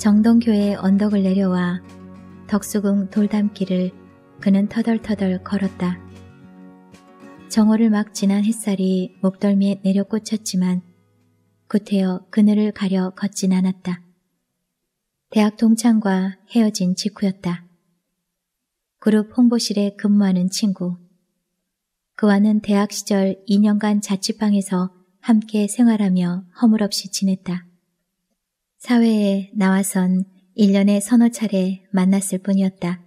정동교의 언덕을 내려와 덕수궁 돌담길을 그는 터덜터덜 걸었다. 정오를 막 지난 햇살이 목덜미에 내려 꽂혔지만 구태여 그늘을 가려 걷진 않았다. 대학 동창과 헤어진 직후였다. 그룹 홍보실에 근무하는 친구. 그와는 대학 시절 2년간 자취방에서 함께 생활하며 허물없이 지냈다. 사회에 나와선 1년에 서너 차례 만났을 뿐이었다.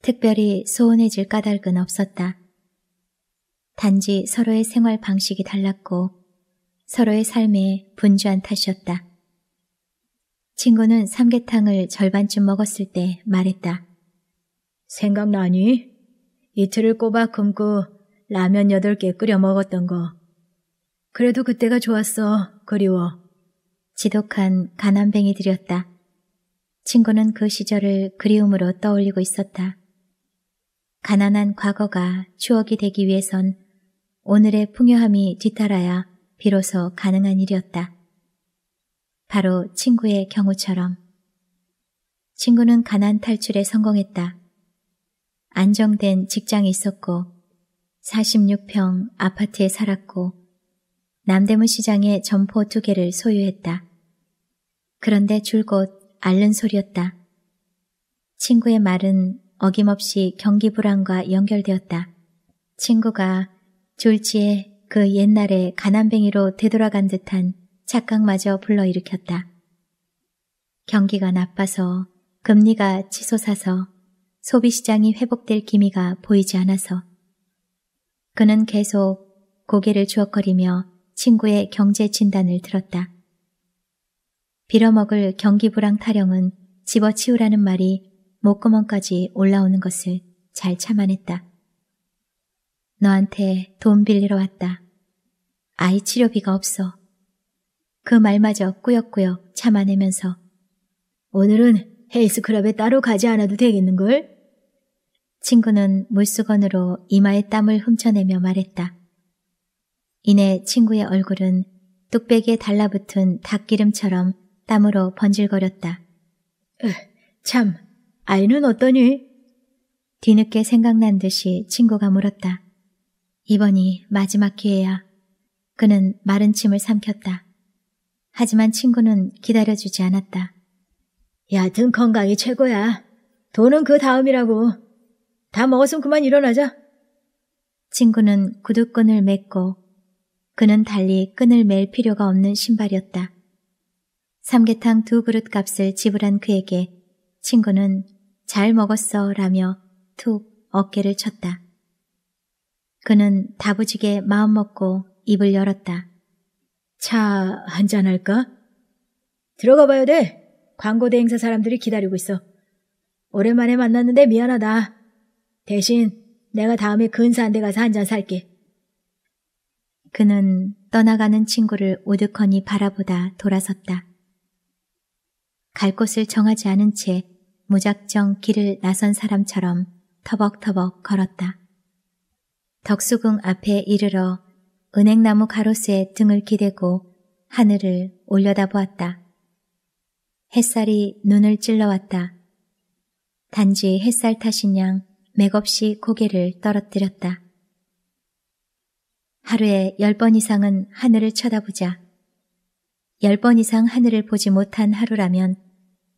특별히 소원해질 까닭은 없었다. 단지 서로의 생활 방식이 달랐고 서로의 삶에 분주한 탓이었다. 친구는 삼계탕을 절반쯤 먹었을 때 말했다. 생각나니? 이틀을 꼬박 굶고 라면 여덟 개 끓여 먹었던 거. 그래도 그때가 좋았어. 그리워. 지독한 가난뱅이들이었다. 친구는 그 시절을 그리움으로 떠올리고 있었다. 가난한 과거가 추억이 되기 위해선 오늘의 풍요함이 뒤따라야 비로소 가능한 일이었다. 바로 친구의 경우처럼. 친구는 가난 탈출에 성공했다. 안정된 직장이 있었고 46평 아파트에 살았고 남대문 시장에 점포 두 개를 소유했다. 그런데 줄곧 앓는 소리였다. 친구의 말은 어김없이 경기 불안과 연결되었다. 친구가 졸지에 그옛날에 가난뱅이로 되돌아간 듯한 착각마저 불러일으켰다. 경기가 나빠서 금리가 치솟아서 소비시장이 회복될 기미가 보이지 않아서 그는 계속 고개를 주억거리며 친구의 경제 진단을 들었다. 빌어먹을 경기부랑 타령은 집어치우라는 말이 목구멍까지 올라오는 것을 잘 참아냈다. 너한테 돈 빌리러 왔다. 아이 치료비가 없어. 그 말마저 꾸역꾸역 참아내면서 오늘은 헬스클럽에 따로 가지 않아도 되겠는걸? 친구는 물수건으로 이마에 땀을 훔쳐내며 말했다. 이내 친구의 얼굴은 뚝배기에 달라붙은 닭기름처럼 땀으로 번질거렸다. 으, 참, 아이는 어떠니? 뒤늦게 생각난 듯이 친구가 물었다. 이번이 마지막 기회야. 그는 마른 침을 삼켰다. 하지만 친구는 기다려주지 않았다. 야 등 건강이 최고야. 돈은 그 다음이라고. 다 먹었으면 그만 일어나자. 친구는 구두끈을 맸고 그는 달리 끈을 맬 필요가 없는 신발이었다. 삼계탕 두 그릇 값을 지불한 그에게 친구는 잘 먹었어 라며 툭 어깨를 쳤다. 그는 다부지게 마음먹고 입을 열었다. 차 한잔할까? 들어가 봐야 돼. 광고 대행사 사람들이 기다리고 있어. 오랜만에 만났는데 미안하다. 대신 내가 다음에 근사한 데 가서 한잔 살게. 그는 떠나가는 친구를 오득하니 바라보다 돌아섰다. 갈 곳을 정하지 않은 채 무작정 길을 나선 사람처럼 터벅터벅 걸었다. 덕수궁 앞에 이르러 은행나무 가로수에 등을 기대고 하늘을 올려다보았다. 햇살이 눈을 찔러왔다. 단지 햇살 탓인 양 맥없이 고개를 떨어뜨렸다. 하루에 열 번 이상은 하늘을 쳐다보자. 열 번 이상 하늘을 보지 못한 하루라면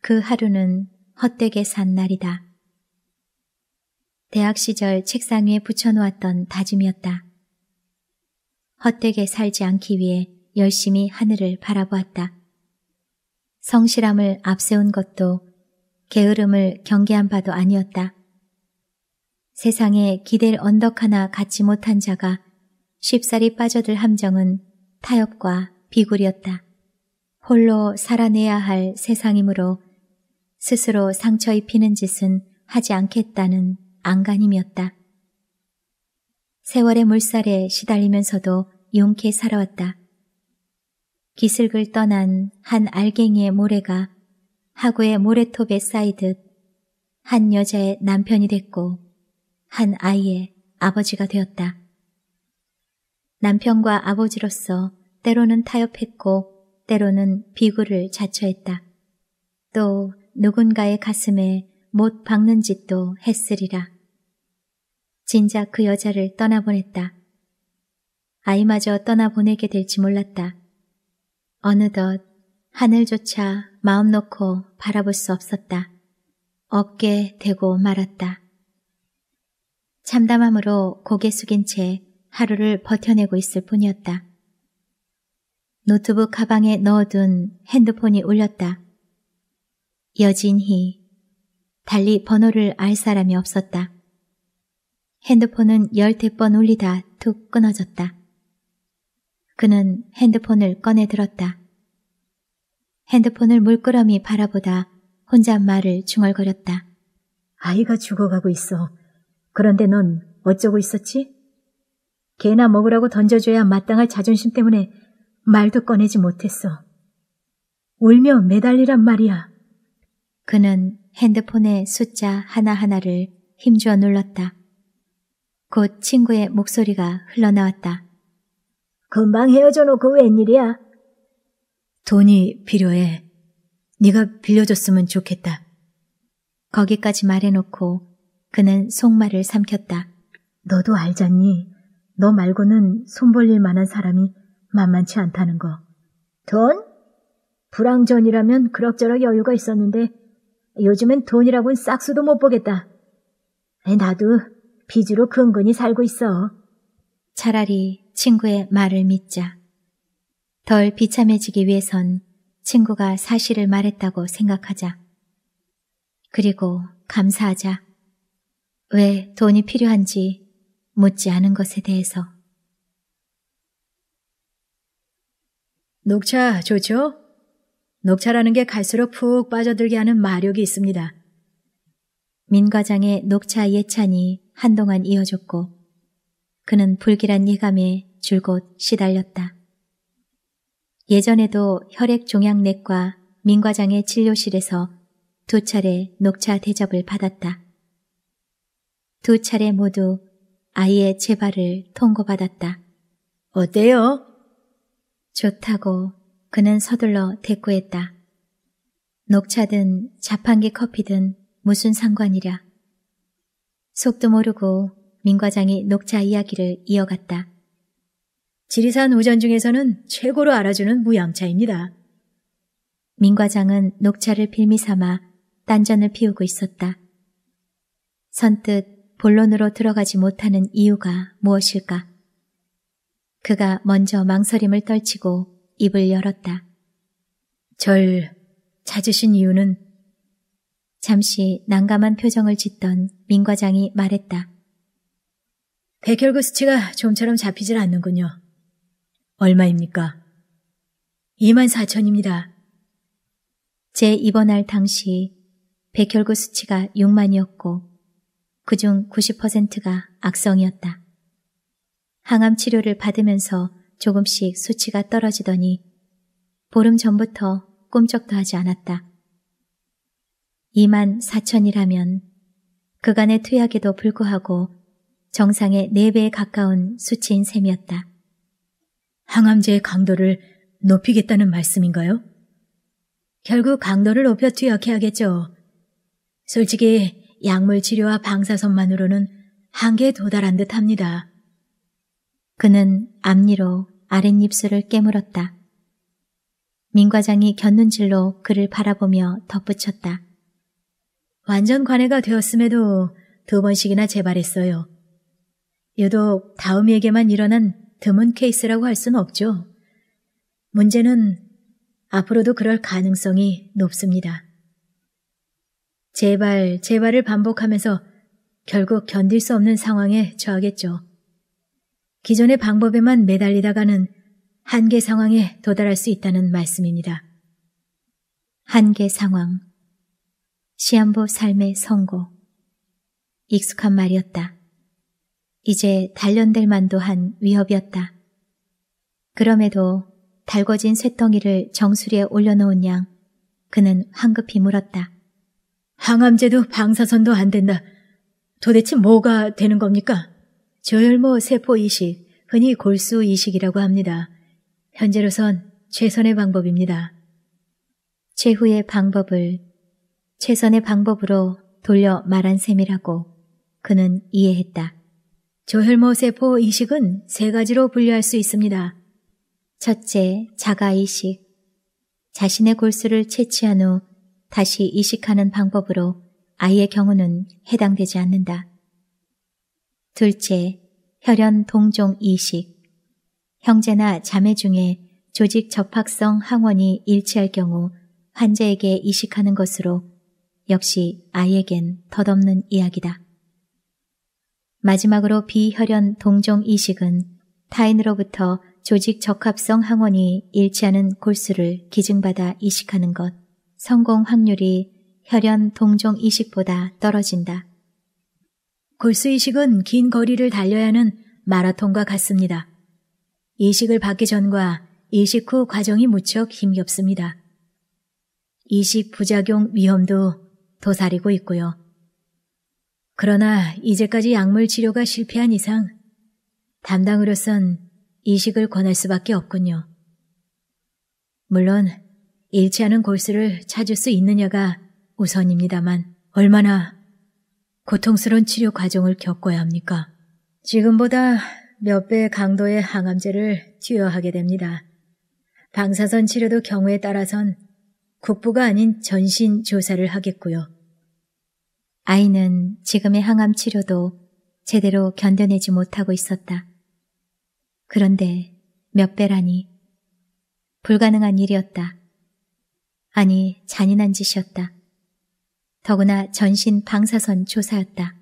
그 하루는 헛되게 산 날이다. 대학 시절 책상 위에 붙여놓았던 다짐이었다. 헛되게 살지 않기 위해 열심히 하늘을 바라보았다. 성실함을 앞세운 것도 게으름을 경계한 바도 아니었다. 세상에 기댈 언덕 하나 갖지 못한 자가 쉽사리 빠져들 함정은 타협과 비굴이었다. 홀로 살아내야 할 세상이므로 스스로 상처 입히는 짓은 하지 않겠다는 안간힘이었다. 세월의 물살에 시달리면서도 용케 살아왔다. 기슭을 떠난 한 알갱이의 모래가 하구의 모래톱에 쌓이듯 한 여자의 남편이 됐고 한 아이의 아버지가 되었다. 남편과 아버지로서 때로는 타협했고 때로는 비굴을 자처했다. 또 누군가의 가슴에 못 박는 짓도 했으리라. 진작 그 여자를 떠나보냈다. 아이마저 떠나보내게 될지 몰랐다. 어느덧 하늘조차 마음 놓고 바라볼 수 없었다. 업게 되고 말았다. 참담함으로 고개 숙인 채 하루를 버텨내고 있을 뿐이었다. 노트북 가방에 넣어둔 핸드폰이 울렸다. 여진희. 달리 번호를 알 사람이 없었다. 핸드폰은 열댓 번 울리다 툭 끊어졌다. 그는 핸드폰을 꺼내 들었다. 핸드폰을 물끄러미 바라보다 혼잣말을 중얼거렸다. 아이가 죽어가고 있어. 그런데 넌 어쩌고 있었지? 개나 먹으라고 던져줘야 마땅할 자존심 때문에 말도 꺼내지 못했어. 울며 매달리란 말이야. 그는 핸드폰의 숫자 하나하나를 힘주어 눌렀다. 곧 친구의 목소리가 흘러나왔다. 금방 헤어져 놓고 웬일이야? 돈이 필요해. 네가 빌려줬으면 좋겠다. 거기까지 말해놓고 그는 속말을 삼켰다. 너도 알잖니. 너 말고는 손 벌릴 만한 사람이 만만치 않다는 거. 돈? 불황전이라면 그럭저럭 여유가 있었는데 요즘엔 돈이라곤 싹수도 못 보겠다. 나도 빚으로 근근히 살고 있어. 차라리 친구의 말을 믿자. 덜 비참해지기 위해선 친구가 사실을 말했다고 생각하자. 그리고 감사하자. 왜 돈이 필요한지 묻지 않은 것에 대해서. 녹차 좋죠? 녹차라는 게 갈수록 푹 빠져들게 하는 마력이 있습니다. 민과장의 녹차 예찬이 한동안 이어졌고 그는 불길한 예감에 줄곧 시달렸다. 예전에도 혈액종양내과 민과장의 진료실에서 두 차례 녹차 대접을 받았다. 두 차례 모두 아이의 재발을 통고받았다. 어때요? 좋다고 그는 서둘러 대꾸했다. 녹차든 자판기 커피든 무슨 상관이랴. 속도 모르고 민 과장이 녹차 이야기를 이어갔다. 지리산 우전 중에서는 최고로 알아주는 무양차입니다. 민 과장은 녹차를 빌미 삼아 딴전을 피우고 있었다. 선뜻 본론으로 들어가지 못하는 이유가 무엇일까? 그가 먼저 망설임을 떨치고 입을 열었다. 절 찾으신 이유는 잠시 난감한 표정을 짓던 민과장이 말했다. 백혈구수치가 좀처럼 잡히질 않는군요. 얼마입니까? 2만 4천입니다. 제 입원할 당시 백혈구 수치가 6만이었고 그중 90%가 악성이었다. 항암 치료를 받으면서 조금씩 수치가 떨어지더니 보름 전부터 꼼짝도 하지 않았다. 2만 4천이라면 그간의 투약에도 불구하고 정상의 4배에 가까운 수치인 셈이었다. 항암제의 강도를 높이겠다는 말씀인가요? 결국 강도를 높여 투약해야겠죠. 솔직히 약물 치료와 방사선만으로는 한계에 도달한 듯 합니다. 그는 앞니로 아랫입술을 깨물었다. 민과장이 곁눈질로 그를 바라보며 덧붙였다. 완전 관해가 되었음에도 두 번씩이나 재발했어요. 유독 다음에게만 일어난 드문 케이스라고 할 수는 없죠. 문제는 앞으로도 그럴 가능성이 높습니다. 제발제발을 반복하면서 결국 견딜 수 없는 상황에 처하겠죠. 기존의 방법에만 매달리다가는 한계 상황에 도달할 수 있다는 말씀입니다. 한계 상황. 시한부 삶의 선고. 익숙한 말이었다. 이제 단련될 만도 한 위협이었다. 그럼에도 달궈진 쇳덩이를 정수리에 올려놓은 양 그는 황급히 물었다. 항암제도 방사선도 안 된다. 도대체 뭐가 되는 겁니까? 조혈모 세포 이식, 흔히 골수 이식이라고 합니다. 현재로선 최선의 방법입니다. 최후의 방법을 최선의 방법으로 돌려 말한 셈이라고 그는 이해했다. 조혈모 세포 이식은 세 가지로 분류할 수 있습니다. 첫째, 자가 이식. 자신의 골수를 채취한 후 다시 이식하는 방법으로 아이의 경우는 해당되지 않는다. 둘째, 혈연 동종 이식. 형제나 자매 중에 조직 접학성 항원이 일치할 경우 환자에게 이식하는 것으로 역시 아이에겐 덧없는 이야기다. 마지막으로 비혈연 동종 이식은 타인으로부터 조직 적합성 항원이 일치하는 골수를 기증받아 이식하는 것. 성공 확률이 혈연 동종 이식보다 떨어진다. 골수이식은긴 거리를 달려야 하는 마라톤과 같습니다. 이식을 받기 전과 이식 후 과정이 무척 힘겹습니다. 이식 부작용 위험도 도사리고 있고요. 그러나 이제까지 약물 치료가 실패한 이상 담당으로선 이식을 권할 수밖에 없군요. 물론 일치하는 골수를 찾을 수 있느냐가 우선입니다만 얼마나 고통스러운 치료 과정을 겪어야 합니까? 지금보다 몇 배의 강도의 항암제를 투여하게 됩니다. 방사선 치료도 경우에 따라선 국부가 아닌 전신 조사를 하겠고요. 아이는 지금의 항암 치료도 제대로 견뎌내지 못하고 있었다. 그런데 몇 배라니 불가능한 일이었다. 아니 잔인한 짓이었다. 더구나 전신 방사선 조사였다.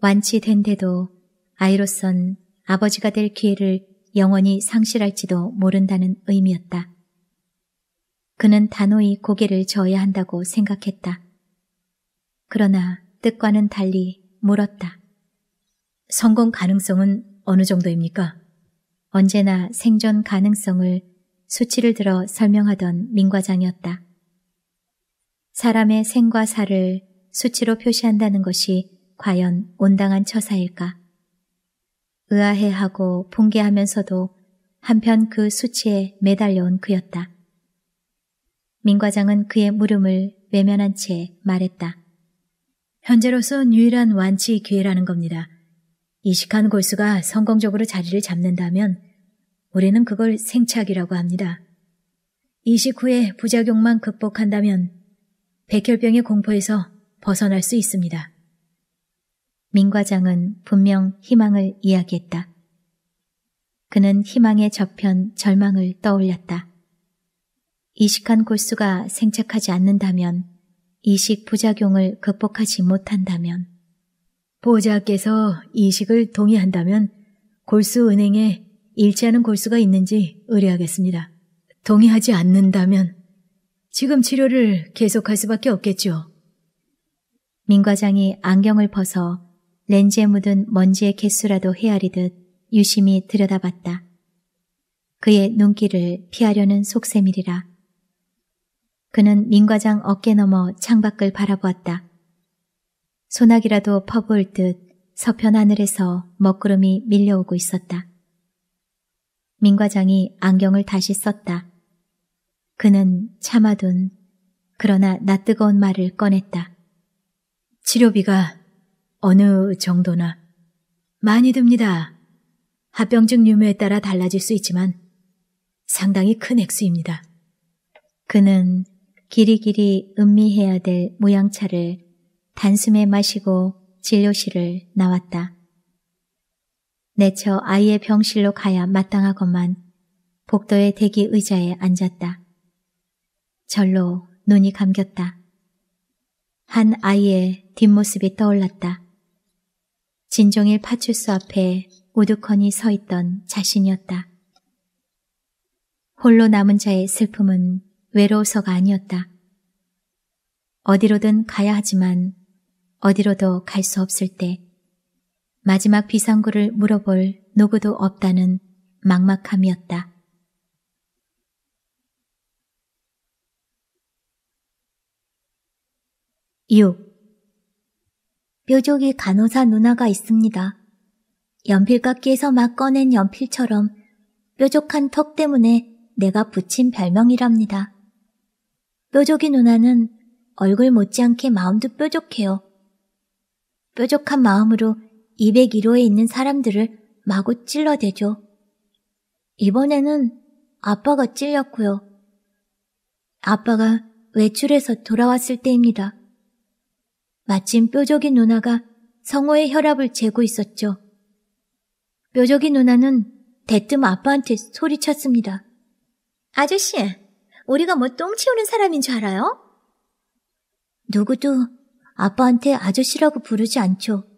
완치된데도 아이로선 아버지가 될 기회를 영원히 상실할지도 모른다는 의미였다. 그는 단호히 고개를 저어야 한다고 생각했다. 그러나 뜻과는 달리 물었다. 성공 가능성은 어느 정도입니까? 언제나 생존 가능성을 수치를 들어 설명하던 민과장이었다. 사람의 생과 사를 수치로 표시한다는 것이 과연 온당한 처사일까? 의아해하고 붕괴하면서도 한편 그 수치에 매달려온 그였다. 민과장은 그의 물음을 외면한 채 말했다. 현재로선 유일한 완치 기회라는 겁니다. 이식한 골수가 성공적으로 자리를 잡는다면 우리는 그걸 생착이라고 합니다. 이식 후에 부작용만 극복한다면 백혈병의 공포에서 벗어날 수 있습니다. 민과장은 분명 희망을 이야기했다. 그는 희망의 저편 절망을 떠올렸다. 이식한 골수가 생착하지 않는다면, 이식 부작용을 극복하지 못한다면, 보호자께서 이식을 동의한다면 골수 은행에 일치하는 골수가 있는지 의뢰하겠습니다. 동의하지 않는다면 지금 치료를 계속할 수밖에 없겠죠. 민 과장이 안경을 벗어 렌즈에 묻은 먼지의 개수라도 헤아리듯 유심히 들여다봤다. 그의 눈길을 피하려는 속셈이리라. 그는 민 과장 어깨 넘어 창밖을 바라보았다. 소나기라도 퍼부을 듯 서편 하늘에서 먹구름이 밀려오고 있었다. 민 과장이 안경을 다시 썼다. 그는 참아둔 그러나 낯뜨거운 말을 꺼냈다. 치료비가 어느 정도나 많이 듭니다. 합병증 유무에 따라 달라질 수 있지만 상당히 큰 액수입니다. 그는 길이길이 음미해야 될 모양차를 단숨에 마시고 진료실을 나왔다. 내처 아이의 병실로 가야 마땅하건만 복도의 대기 의자에 앉았다. 절로 눈이 감겼다. 한 아이의 뒷모습이 떠올랐다. 진종일 파출소 앞에 우두커니 서 있던 자신이었다. 홀로 남은 자의 슬픔은 외로워서가 아니었다. 어디로든 가야 하지만 어디로도 갈 수 없을 때 마지막 비상구를 물어볼 누구도 없다는 막막함이었다. 6. 뾰족이 간호사 누나가 있습니다. 연필깎이에서 막 꺼낸 연필처럼 뾰족한 턱 때문에 내가 붙인 별명이랍니다. 뾰족이 누나는 얼굴 못지않게 마음도 뾰족해요. 뾰족한 마음으로 201호에 있는 사람들을 마구 찔러대죠. 이번에는 아빠가 찔렸고요. 아빠가 외출해서 돌아왔을 때입니다. 마침 뾰족인 누나가 성호의 혈압을 재고 있었죠. 뾰족인 누나는 대뜸 아빠한테 소리쳤습니다. 아저씨, 우리가 뭐 똥 치우는 사람인 줄 알아요? 누구도 아빠한테 아저씨라고 부르지 않죠.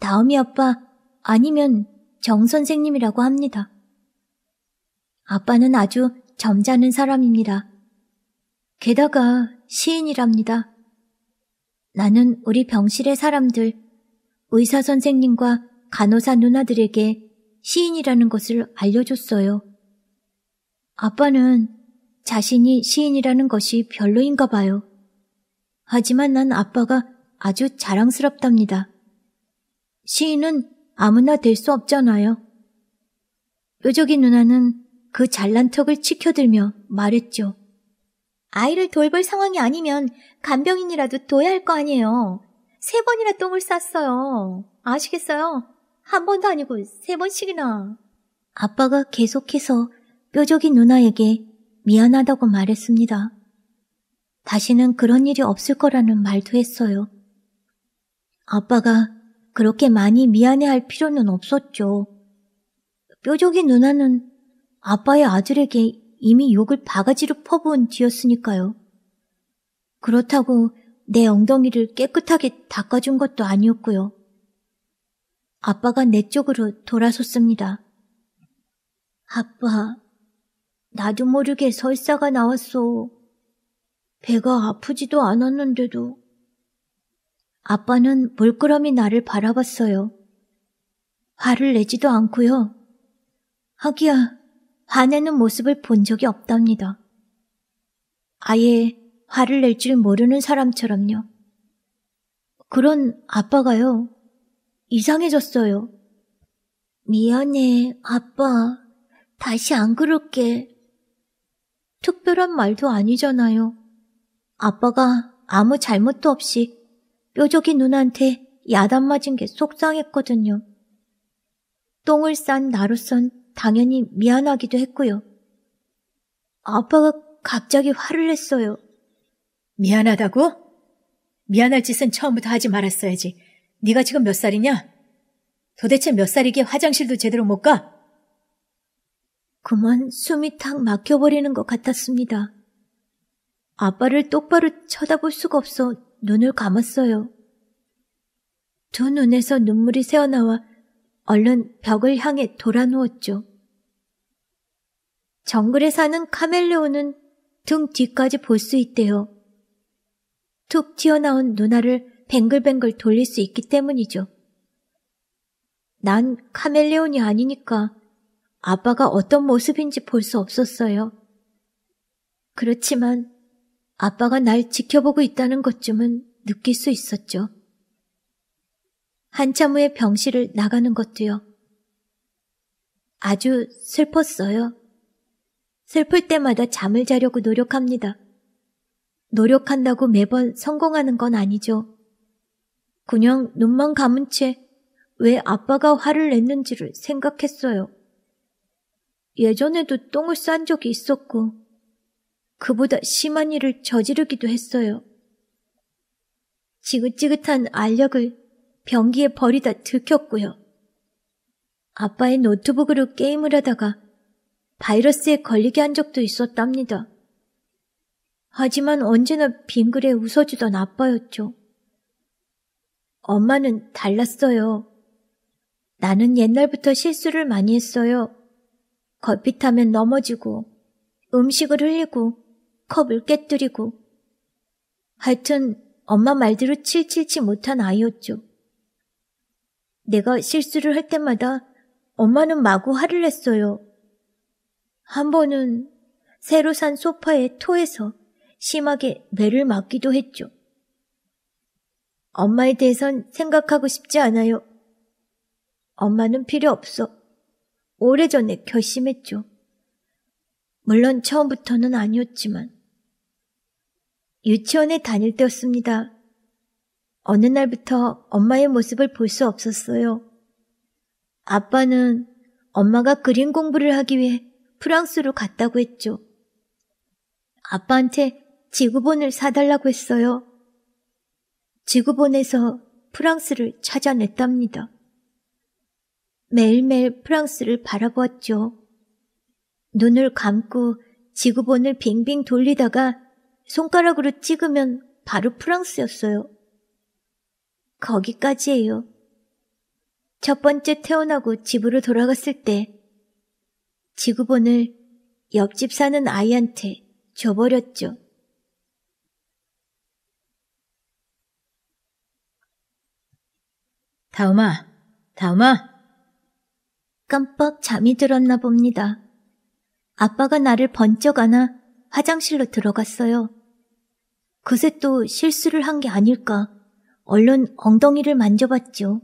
다음이 아빠 아니면 정 선생님이라고 합니다. 아빠는 아주 점잖은 사람입니다. 게다가 시인이랍니다. 나는 우리 병실의 사람들, 의사 선생님과 간호사 누나들에게 시인이라는 것을 알려줬어요. 아빠는 자신이 시인이라는 것이 별로인가 봐요. 하지만 난 아빠가 아주 자랑스럽답니다. 시인은 아무나 될 수 없잖아요. 뾰족이 누나는 그 잘난 턱을 치켜들며 말했죠. 아이를 돌볼 상황이 아니면 간병인이라도 둬야 할 거 아니에요. 세 번이나 똥을 쌌어요. 아시겠어요? 한 번도 아니고 세 번씩이나. 아빠가 계속해서 뾰족인 누나에게 미안하다고 말했습니다. 다시는 그런 일이 없을 거라는 말도 했어요. 아빠가 그렇게 많이 미안해할 필요는 없었죠. 뾰족이 누나는 아빠의 아들에게 이미 욕을 바가지로 퍼부은 뒤였으니까요. 그렇다고 내 엉덩이를 깨끗하게 닦아준 것도 아니었고요. 아빠가 내 쪽으로 돌아섰습니다. 아빠, 나도 모르게 설사가 나왔어. 배가 아프지도 않았는데도. 아빠는 물끄러미 나를 바라봤어요. 화를 내지도 않고요. 하기야, 화내는 모습을 본 적이 없답니다. 아예 화를 낼 줄 모르는 사람처럼요. 그런 아빠가요. 이상해졌어요. 미안해, 아빠. 다시 안 그럴게. 특별한 말도 아니잖아요. 아빠가 아무 잘못도 없이 뾰족이 누나한테 야단 맞은 게 속상했거든요. 똥을 싼 나로선 당연히 미안하기도 했고요. 아빠가 갑자기 화를 냈어요. 미안하다고? 미안할 짓은 처음부터 하지 말았어야지. 네가 지금 몇 살이냐? 도대체 몇 살이기에 화장실도 제대로 못 가? 그만 숨이 탁 막혀버리는 것 같았습니다. 아빠를 똑바로 쳐다볼 수가 없어 눈을 감았어요. 두 눈에서 눈물이 새어나와 얼른 벽을 향해 돌아누웠죠. 정글에 사는 카멜레온은 등 뒤까지 볼 수 있대요. 툭 튀어나온 누나를 뱅글뱅글 돌릴 수 있기 때문이죠. 난 카멜레온이 아니니까 아빠가 어떤 모습인지 볼 수 없었어요. 그렇지만 아빠가 날 지켜보고 있다는 것쯤은 느낄 수 있었죠. 한참 후에 병실을 나가는 것도요. 아주 슬펐어요. 슬플 때마다 잠을 자려고 노력합니다. 노력한다고 매번 성공하는 건 아니죠. 그냥 눈만 감은 채 왜 아빠가 화를 냈는지를 생각했어요. 예전에도 똥을 싼 적이 있었고, 그보다 심한 일을 저지르기도 했어요. 지긋지긋한 알력을 변기에 버리다 들켰고요. 아빠의 노트북으로 게임을 하다가 바이러스에 걸리게 한 적도 있었답니다. 하지만 언제나 빙그레 웃어주던 아빠였죠. 엄마는 달랐어요. 나는 옛날부터 실수를 많이 했어요. 걸핏하면 넘어지고, 음식을 흘리고, 컵을 깨뜨리고. 하여튼 엄마 말대로 칠칠치 못한 아이였죠. 내가 실수를 할 때마다 엄마는 마구 화를 냈어요. 한 번은 새로 산 소파에 토해서 심하게 매를 맞기도 했죠. 엄마에 대해선 생각하고 싶지 않아요. 엄마는 필요 없어. 오래전에 결심했죠. 물론 처음부터는 아니었지만. 유치원에 다닐 때였습니다. 어느 날부터 엄마의 모습을 볼 수 없었어요. 아빠는 엄마가 그림 공부를 하기 위해 프랑스로 갔다고 했죠. 아빠한테 지구본을 사달라고 했어요. 지구본에서 프랑스를 찾아냈답니다. 매일매일 프랑스를 바라보았죠. 눈을 감고 지구본을 빙빙 돌리다가 손가락으로 찍으면 바로 프랑스였어요. 거기까지예요. 첫 번째 태어나고 집으로 돌아갔을 때 지구본을 옆집 사는 아이한테 줘버렸죠. 다음아, 다음아. 깜빡 잠이 들었나 봅니다. 아빠가 나를 번쩍 안아 화장실로 들어갔어요. 그새 또 실수를 한 게 아닐까 얼른 엉덩이를 만져봤죠.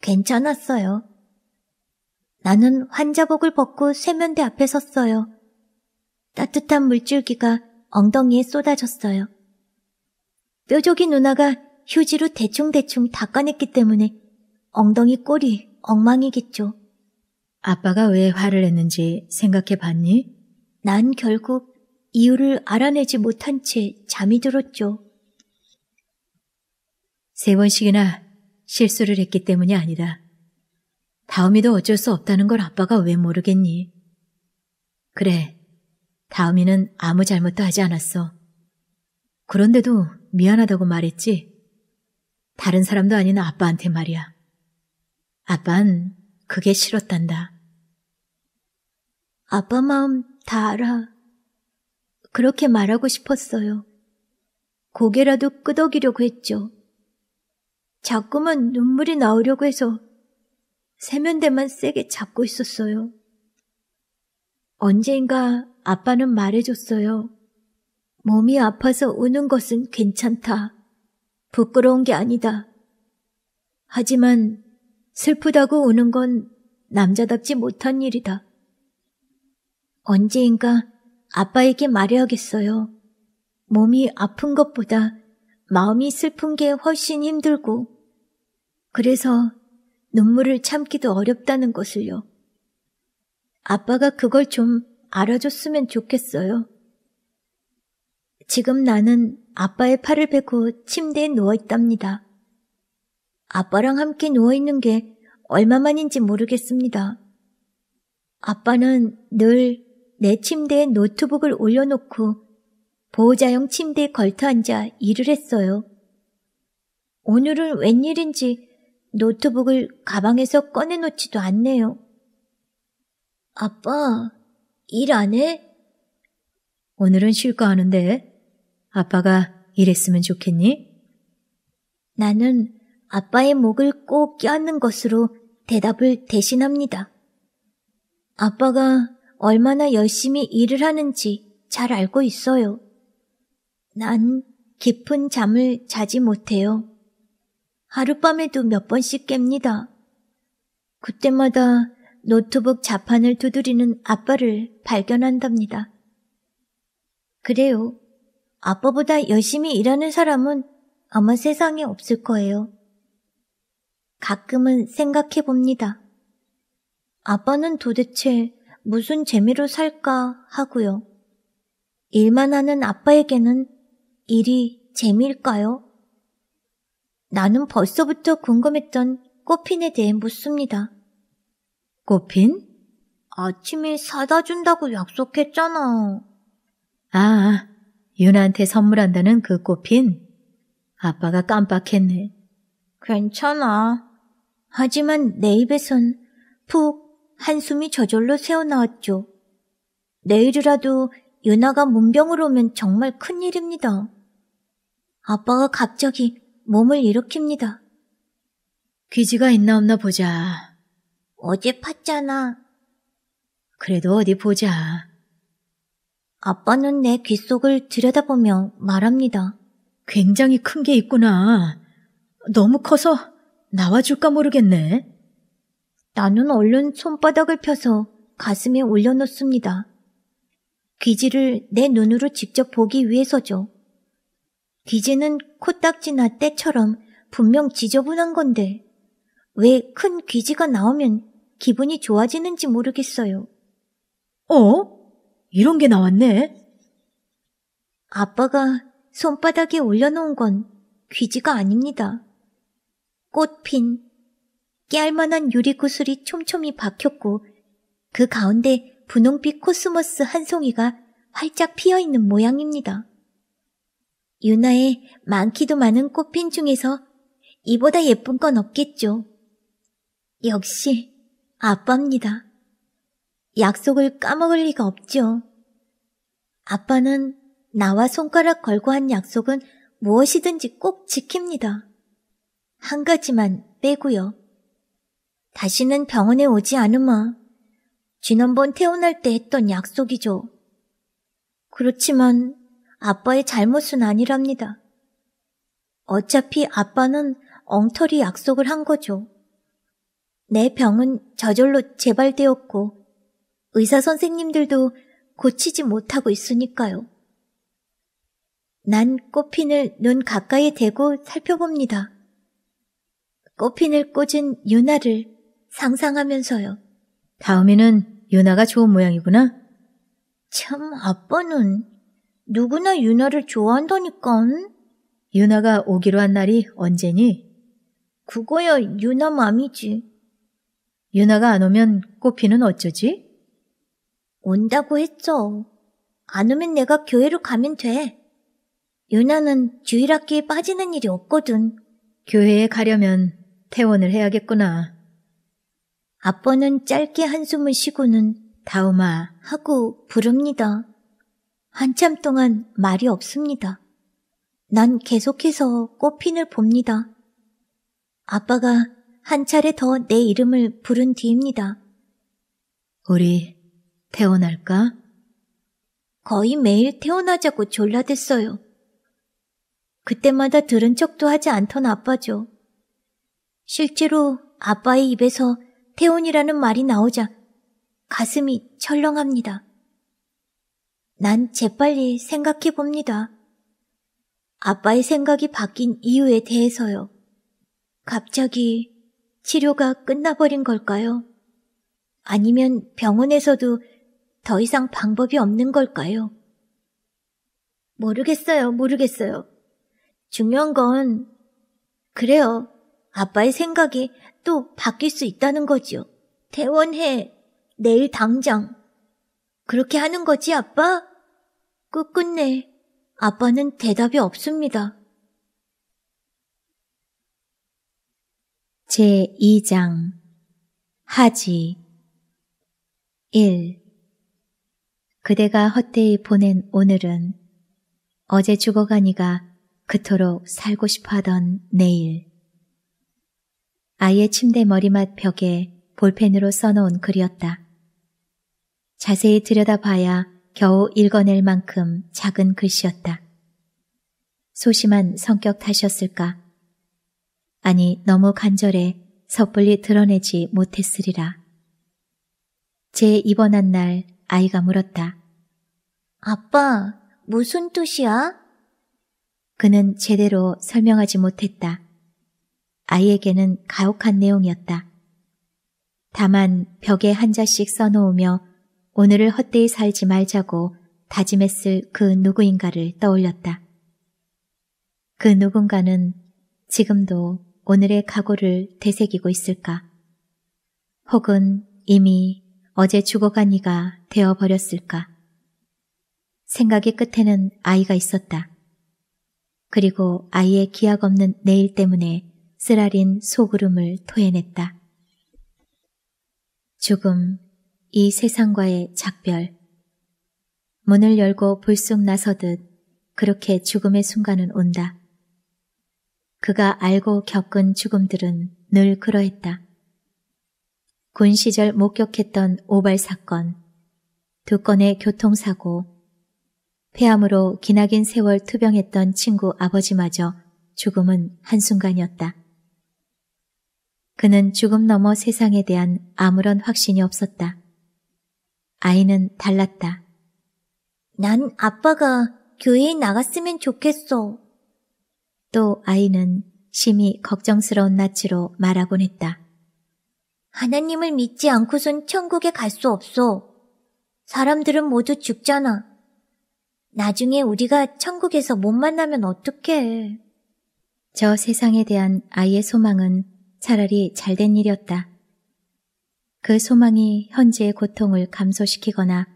괜찮았어요. 나는 환자복을 벗고 세면대 앞에 섰어요. 따뜻한 물줄기가 엉덩이에 쏟아졌어요. 뾰족이 누나가 휴지로 대충대충 닦아냈기 때문에 엉덩이 꼬리 엉망이겠죠. 아빠가 왜 화를 냈는지 생각해 봤니? 난 결국 이유를 알아내지 못한 채 잠이 들었죠. 세 번씩이나 실수를 했기 때문이 아니다. 다음이도 어쩔 수 없다는 걸 아빠가 왜 모르겠니? 그래, 다음이는 아무 잘못도 하지 않았어. 그런데도 미안하다고 말했지? 다른 사람도 아닌 아빠한테 말이야. 아빤 그게 싫었단다. 아빠 마음 다 알아. 그렇게 말하고 싶었어요. 고개라도 끄덕이려고 했죠. 자꾸만 눈물이 나오려고 해서 세면대만 세게 잡고 있었어요. 언제인가 아빠는 말해줬어요. 몸이 아파서 우는 것은 괜찮다. 부끄러운 게 아니다. 하지만 슬프다고 우는 건 남자답지 못한 일이다. 언제인가 아빠에게 말해야겠어요. 몸이 아픈 것보다 마음이 슬픈 게 훨씬 힘들고 그래서 눈물을 참기도 어렵다는 것을요. 아빠가 그걸 좀 알아줬으면 좋겠어요. 지금 나는 아빠의 팔을 베고 침대에 누워 있답니다. 아빠랑 함께 누워 있는 게 얼마만인지 모르겠습니다. 아빠는 늘 내 침대에 노트북을 올려놓고 보호자용 침대에 걸터 앉아 일을 했어요. 오늘은 웬일인지 노트북을 가방에서 꺼내놓지도 않네요. 아빠, 일 안 해? 오늘은 쉴까 하는데, 아빠가 일했으면 좋겠니? 나는 아빠의 목을 꼭 껴안는 것으로 대답을 대신합니다. 아빠가 얼마나 열심히 일을 하는지 잘 알고 있어요. 난 깊은 잠을 자지 못해요. 하룻밤에도 몇 번씩 깹니다. 그때마다 노트북 자판을 두드리는 아빠를 발견한답니다. 그래요. 아빠보다 열심히 일하는 사람은 아마 세상에 없을 거예요. 가끔은 생각해 봅니다. 아빠는 도대체 무슨 재미로 살까 하고요. 일만 하는 아빠에게는 일이 재미일까요? 나는 벌써부터 궁금했던 꽃핀에 대해 묻습니다. 꽃핀? 아침에 사다 준다고 약속했잖아. 아, 윤아한테 선물한다는 그 꽃핀? 아빠가 깜빡했네. 괜찮아. 하지만 내 입에선 푹 한숨이 저절로 새어나왔죠. 내일이라도 윤아가 문병으로 오면 정말 큰일입니다. 아빠가 갑자기 몸을 일으킵니다. 귀지가 있나 없나 보자. 어제 팠잖아. 그래도 어디 보자. 아빠는 내 귀 속을 들여다보며 말합니다. 굉장히 큰 게 있구나. 너무 커서 나와줄까 모르겠네. 나는 얼른 손바닥을 펴서 가슴에 올려놓습니다. 귀지를 내 눈으로 직접 보기 위해서죠. 귀지는 코딱지 나때처럼 분명 지저분한 건데 왜 큰 귀지가 나오면 기분이 좋아지는지 모르겠어요. 어? 이런 게 나왔네. 아빠가 손바닥에 올려놓은 건 귀지가 아닙니다. 꽃핀, 깨알만한 유리구슬이 촘촘히 박혔고 그 가운데 분홍빛 코스모스 한 송이가 활짝 피어있는 모양입니다. 유나의 많기도 많은 꽃핀 중에서 이보다 예쁜 건 없겠죠. 역시 아빠입니다. 약속을 까먹을 리가 없죠. 아빠는 나와 손가락 걸고 한 약속은 무엇이든지 꼭 지킵니다. 한 가지만 빼고요. 다시는 병원에 오지 않으마. 지난번 태어날 때 했던 약속이죠. 그렇지만 아빠의 잘못은 아니랍니다. 어차피 아빠는 엉터리 약속을 한 거죠. 내 병은 저절로 재발되었고 의사 선생님들도 고치지 못하고 있으니까요. 난 꽃핀을 눈 가까이 대고 살펴봅니다. 꽃핀을 꽂은 유나를 상상하면서요. 다음에는 유나가 좋은 모양이구나. 참 아빠는 누구나 윤아를 좋아한다니까. 윤아가 오기로 한 날이 언제니? 그거야 유나 맘이지. 윤아가안 오면 꽃피는 어쩌지? 온다고 했죠. 안 오면 내가 교회로 가면 돼. 윤아는 주일학기에 빠지는 일이 없거든. 교회에 가려면 퇴원을 해야겠구나. 아빠는 짧게 한숨을 쉬고는 다우마 하고 부릅니다. 한참 동안 말이 없습니다. 난 계속해서 꽃핀을 봅니다. 아빠가 한 차례 더 내 이름을 부른 뒤입니다. 우리 태어날까? 거의 매일 태어나자고 졸라댔어요. 그때마다 들은 척도 하지 않던 아빠죠. 실제로 아빠의 입에서 태혼이라는 말이 나오자 가슴이 철렁합니다. 난 재빨리 생각해 봅니다. 아빠의 생각이 바뀐 이유에 대해서요. 갑자기 치료가 끝나버린 걸까요? 아니면 병원에서도 더 이상 방법이 없는 걸까요? 모르겠어요, 모르겠어요. 중요한 건, 그래요. 아빠의 생각이 또 바뀔 수 있다는 거지요. 퇴원해. 내일 당장. 그렇게 하는 거지, 아빠? 끝끝내. 아빠는 대답이 없습니다. 제2장 하지 1. 그대가 헛되이 보낸 오늘은 어제 죽어가니가 그토록 살고 싶어하던 내일 아이의 침대 머리맡 벽에 볼펜으로 써놓은 글이었다. 자세히 들여다봐야 겨우 읽어낼 만큼 작은 글씨였다. 소심한 성격 탓이었을까? 아니, 너무 간절해 섣불리 드러내지 못했으리라. 제 입원한 날 아이가 물었다. 아빠, 무슨 뜻이야? 그는 제대로 설명하지 못했다. 아이에게는 가혹한 내용이었다. 다만 벽에 한자씩 써놓으며 오늘을 헛되이 살지 말자고 다짐했을 그 누구인가를 떠올렸다. 그 누군가는 지금도 오늘의 각오를 되새기고 있을까? 혹은 이미 어제 죽어간 이가 되어버렸을까? 생각의 끝에는 아이가 있었다. 그리고 아이의 기약 없는 내일 때문에 쓰라린 소구름을 토해냈다. 죽음, 이 세상과의 작별. 문을 열고 불쑥 나서듯 그렇게 죽음의 순간은 온다. 그가 알고 겪은 죽음들은 늘 그러했다. 군 시절 목격했던 오발 사건, 두 건의 교통사고, 폐암으로 기나긴 세월 투병했던 친구 아버지마저 죽음은 한순간이었다. 그는 죽음 넘어 세상에 대한 아무런 확신이 없었다. 아이는 달랐다. 난 아빠가 교회에 나갔으면 좋겠어. 또 아이는 심히 걱정스러운 낯으로 말하곤 했다. 하나님을 믿지 않고선 천국에 갈 수 없어. 사람들은 모두 죽잖아. 나중에 우리가 천국에서 못 만나면 어떡해. 저 세상에 대한 아이의 소망은 차라리 잘된 일이었다. 그 소망이 현재의 고통을 감소시키거나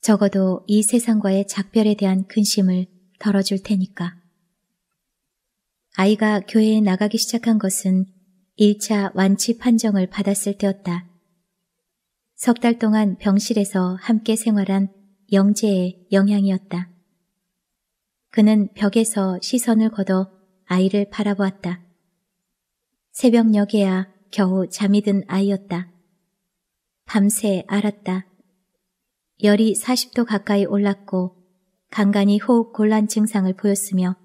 적어도 이 세상과의 작별에 대한 근심을 덜어줄 테니까. 아이가 교회에 나가기 시작한 것은 1차 완치 판정을 받았을 때였다. 석 달 동안 병실에서 함께 생활한 영재의 영향이었다. 그는 벽에서 시선을 걷어 아이를 바라보았다. 새벽녘에야 겨우 잠이 든 아이였다. 밤새 알았다. 열이 40도 가까이 올랐고 간간히 호흡 곤란 증상을 보였으며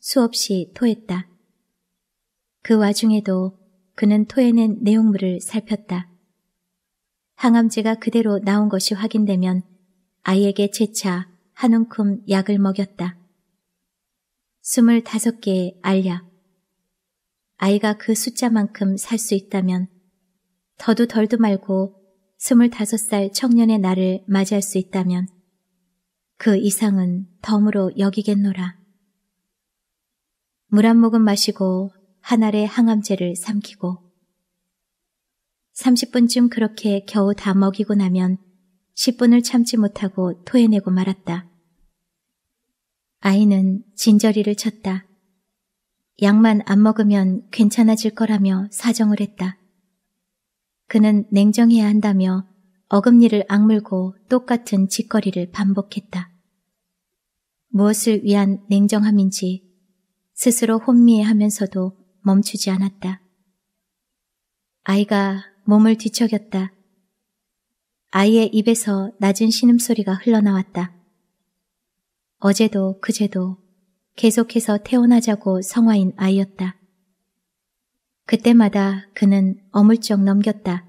수없이 토했다. 그 와중에도 그는 토해낸 내용물을 살폈다. 항암제가 그대로 나온 것이 확인되면 아이에게 재차 한 움큼 약을 먹였다. 25개의 알약. 아이가 그 숫자만큼 살 수 있다면 더도 덜도 말고 2 5살 청년의 나를 맞이할 수 있다면 그 이상은 덤으로 여기겠노라. 물 한 모금 마시고 한 알의 항암제를 삼키고 30분쯤 그렇게 겨우 다 먹이고 나면 10분을 참지 못하고 토해내고 말았다. 아이는 진저리를 쳤다. 약만 안 먹으면 괜찮아질 거라며 사정을 했다. 그는 냉정해야 한다며 어금니를 악물고 똑같은 짓거리를 반복했다. 무엇을 위한 냉정함인지 스스로 혼미해하면서도 멈추지 않았다. 아이가 몸을 뒤척였다. 아이의 입에서 낮은 신음소리가 흘러나왔다. 어제도 그제도 계속해서 태어나자고 성화인 아이였다. 그때마다 그는 어물쩍 넘겼다.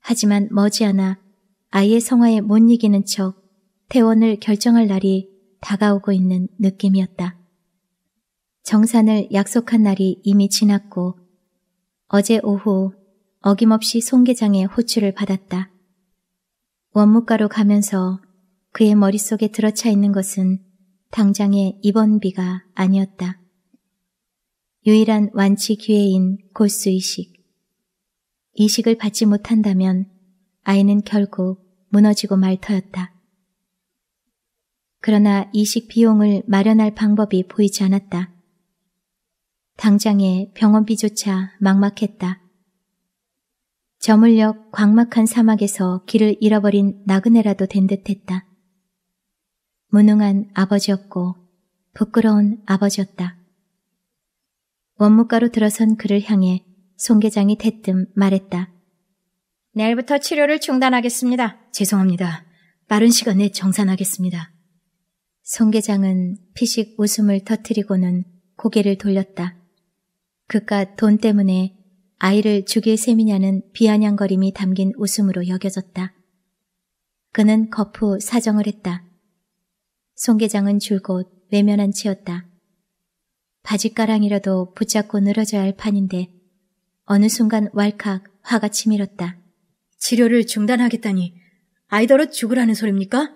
하지만 머지않아 아이의 성화에 못 이기는 척 퇴원을 결정할 날이 다가오고 있는 느낌이었다. 정산을 약속한 날이 이미 지났고 어제 오후 어김없이 송계장의 호출을 받았다. 원무가로 가면서 그의 머릿속에 들어차 있는 것은 당장의 입원비가 아니었다. 유일한 완치 기회인 골수이식 이식을 받지 못한다면 아이는 결국 무너지고 말 터였다. 그러나 이식 비용을 마련할 방법이 보이지 않았다. 당장의 병원비조차 막막했다. 저물녘 광막한 사막에서 길을 잃어버린 나그네라도 된 듯했다. 무능한 아버지였고 부끄러운 아버지였다. 원무과로 들어선 그를 향해 송계장이 대뜸 말했다. 내일부터 치료를 중단하겠습니다. 죄송합니다. 빠른 시간 내 정산하겠습니다. 송계장은 피식 웃음을 터뜨리고는 고개를 돌렸다. 그깟 돈 때문에 아이를 죽일 셈이냐는 비아냥거림이 담긴 웃음으로 여겨졌다. 그는 거푸 사정을 했다. 송계장은 줄곧 외면한 치였다. 바짓가랑이라도 붙잡고 늘어져야 할 판인데 어느 순간 왈칵 화가 치밀었다. 치료를 중단하겠다니 아이더러 죽으라는 소립니까?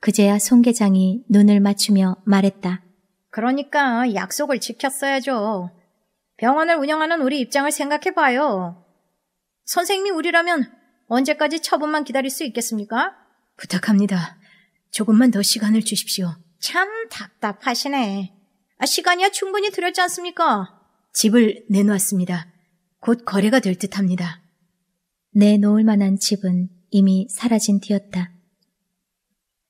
그제야 송계장이 눈을 맞추며 말했다. 그러니까 약속을 지켰어야죠. 병원을 운영하는 우리 입장을 생각해봐요. 선생님이 우리라면 언제까지 처분만 기다릴 수 있겠습니까? 부탁합니다. 조금만 더 시간을 주십시오. 참 답답하시네. 아, 시간이야 충분히 들였지 않습니까? 집을 내놓았습니다. 곧 거래가 될 듯합니다. 내놓을 만한 집은 이미 사라진 뒤였다.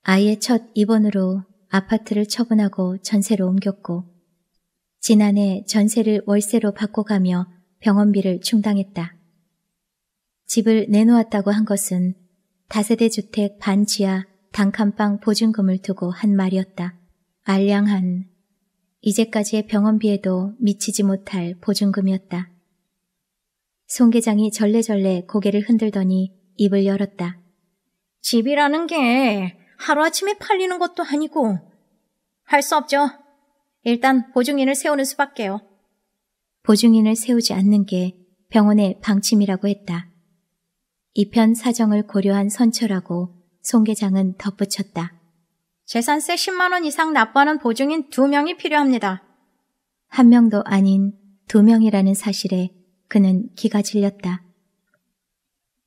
아이의 첫 입원으로 아파트를 처분하고 전세로 옮겼고 지난해 전세를 월세로 바꿔가며 병원비를 충당했다. 집을 내놓았다고 한 것은 다세대 주택 반지하 단칸방 보증금을 두고 한 말이었다. 알량한 이제까지의 병원비에도 미치지 못할 보증금이었다. 송계장이 절레절레 고개를 흔들더니 입을 열었다. 집이라는 게 하루아침에 팔리는 것도 아니고 할 수 없죠. 일단 보증인을 세우는 수밖에요. 보증인을 세우지 않는 게 병원의 방침이라고 했다. 이편 사정을 고려한 선처라고 송계장은 덧붙였다. 재산세 10만원 이상 납부하는 보증인 2명이 필요합니다. 한 명도 아닌 2명이라는 사실에 그는 기가 질렸다.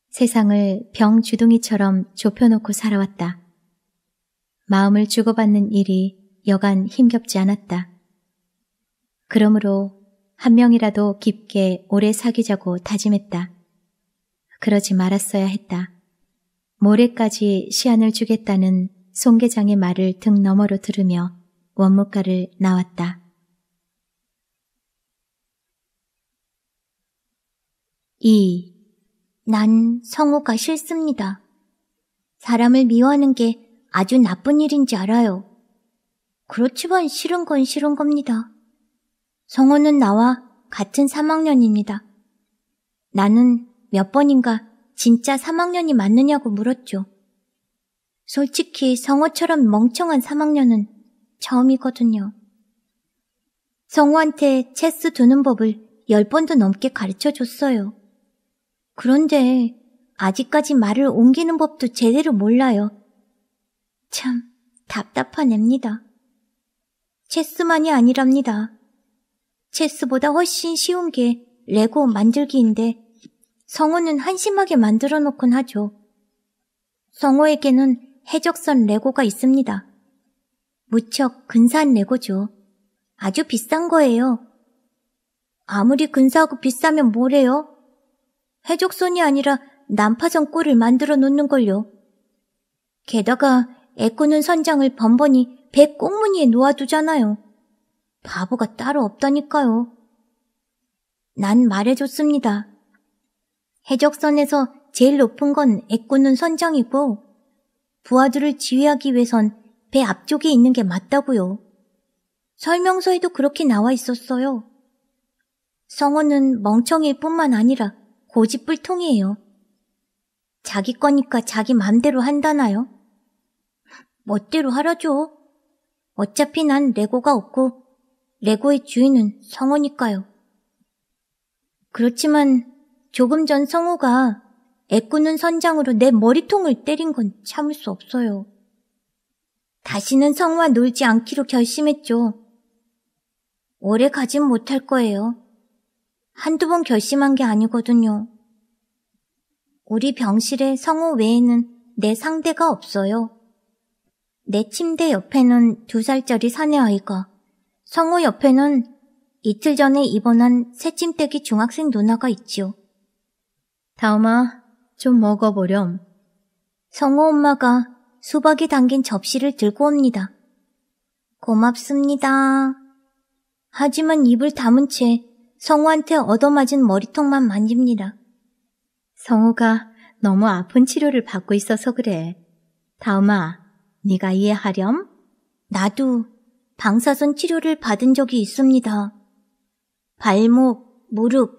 세상을 병 주둥이처럼 좁혀놓고 살아왔다. 마음을 주고받는 일이 여간 힘겹지 않았다. 그러므로 한 명이라도 깊게 오래 사귀자고 다짐했다. 그러지 말았어야 했다. 모레까지 시안을 주겠다는 송계장의 말을 등 너머로 들으며 원무가를 나왔다. 이, 난 성우가 싫습니다. 사람을 미워하는 게 아주 나쁜 일인지 알아요. 그렇지만 싫은 건 싫은 겁니다. 성우는 나와 같은 3학년입니다. 나는 몇 번인가 진짜 3학년이 맞느냐고 물었죠. 솔직히 성호처럼 멍청한 3학년은 처음이거든요. 성호한테 체스 두는 법을 10번도 넘게 가르쳐 줬어요. 그런데 아직까지 말을 옮기는 법도 제대로 몰라요. 참 답답한 앱니다. 체스만이 아니랍니다. 체스보다 훨씬 쉬운 게 레고 만들기인데 성호는 한심하게 만들어 놓곤 하죠. 성호에게는 해적선 레고가 있습니다. 무척 근사한 레고죠. 아주 비싼 거예요. 아무리 근사하고 비싸면 뭐래요? 해적선이 아니라 난파선 꼴을 만들어 놓는 걸요. 게다가 애꾸는 선장을 번번이 배 꽁무니에 놓아두잖아요. 바보가 따로 없다니까요. 난 말해줬습니다. 해적선에서 제일 높은 건 애꾸는 선장이고 부하들을 지휘하기 위해선 배 앞쪽에 있는 게 맞다고요. 설명서에도 그렇게 나와 있었어요. 성호는 멍청일 뿐만 아니라 고집불통이에요. 자기 거니까 자기 맘대로 한다나요? 멋대로 하라죠. 어차피 난 레고가 없고 레고의 주인은 성호니까요. 그렇지만 조금 전 성호가 애꾸는 선장으로 내 머리통을 때린 건 참을 수 없어요. 다시는 성화 놀지 않기로 결심했죠. 오래 가진 못할 거예요. 한두 번 결심한 게 아니거든요. 우리 병실에 성우 외에는 내 상대가 없어요. 내 침대 옆에는 두 살짜리 사내아이가, 성우 옆에는 이틀 전에 입원한 새침대기 중학생 누나가 있지요. 다음아, 좀 먹어보렴. 성호 엄마가 수박이 담긴 접시를 들고 옵니다. 고맙습니다. 하지만 입을 담은 채 성호한테 얻어맞은 머리통만 만집니다. 성호가 너무 아픈 치료를 받고 있어서 그래. 다음아, 네가 이해하렴? 나도 방사선 치료를 받은 적이 있습니다. 발목, 무릎,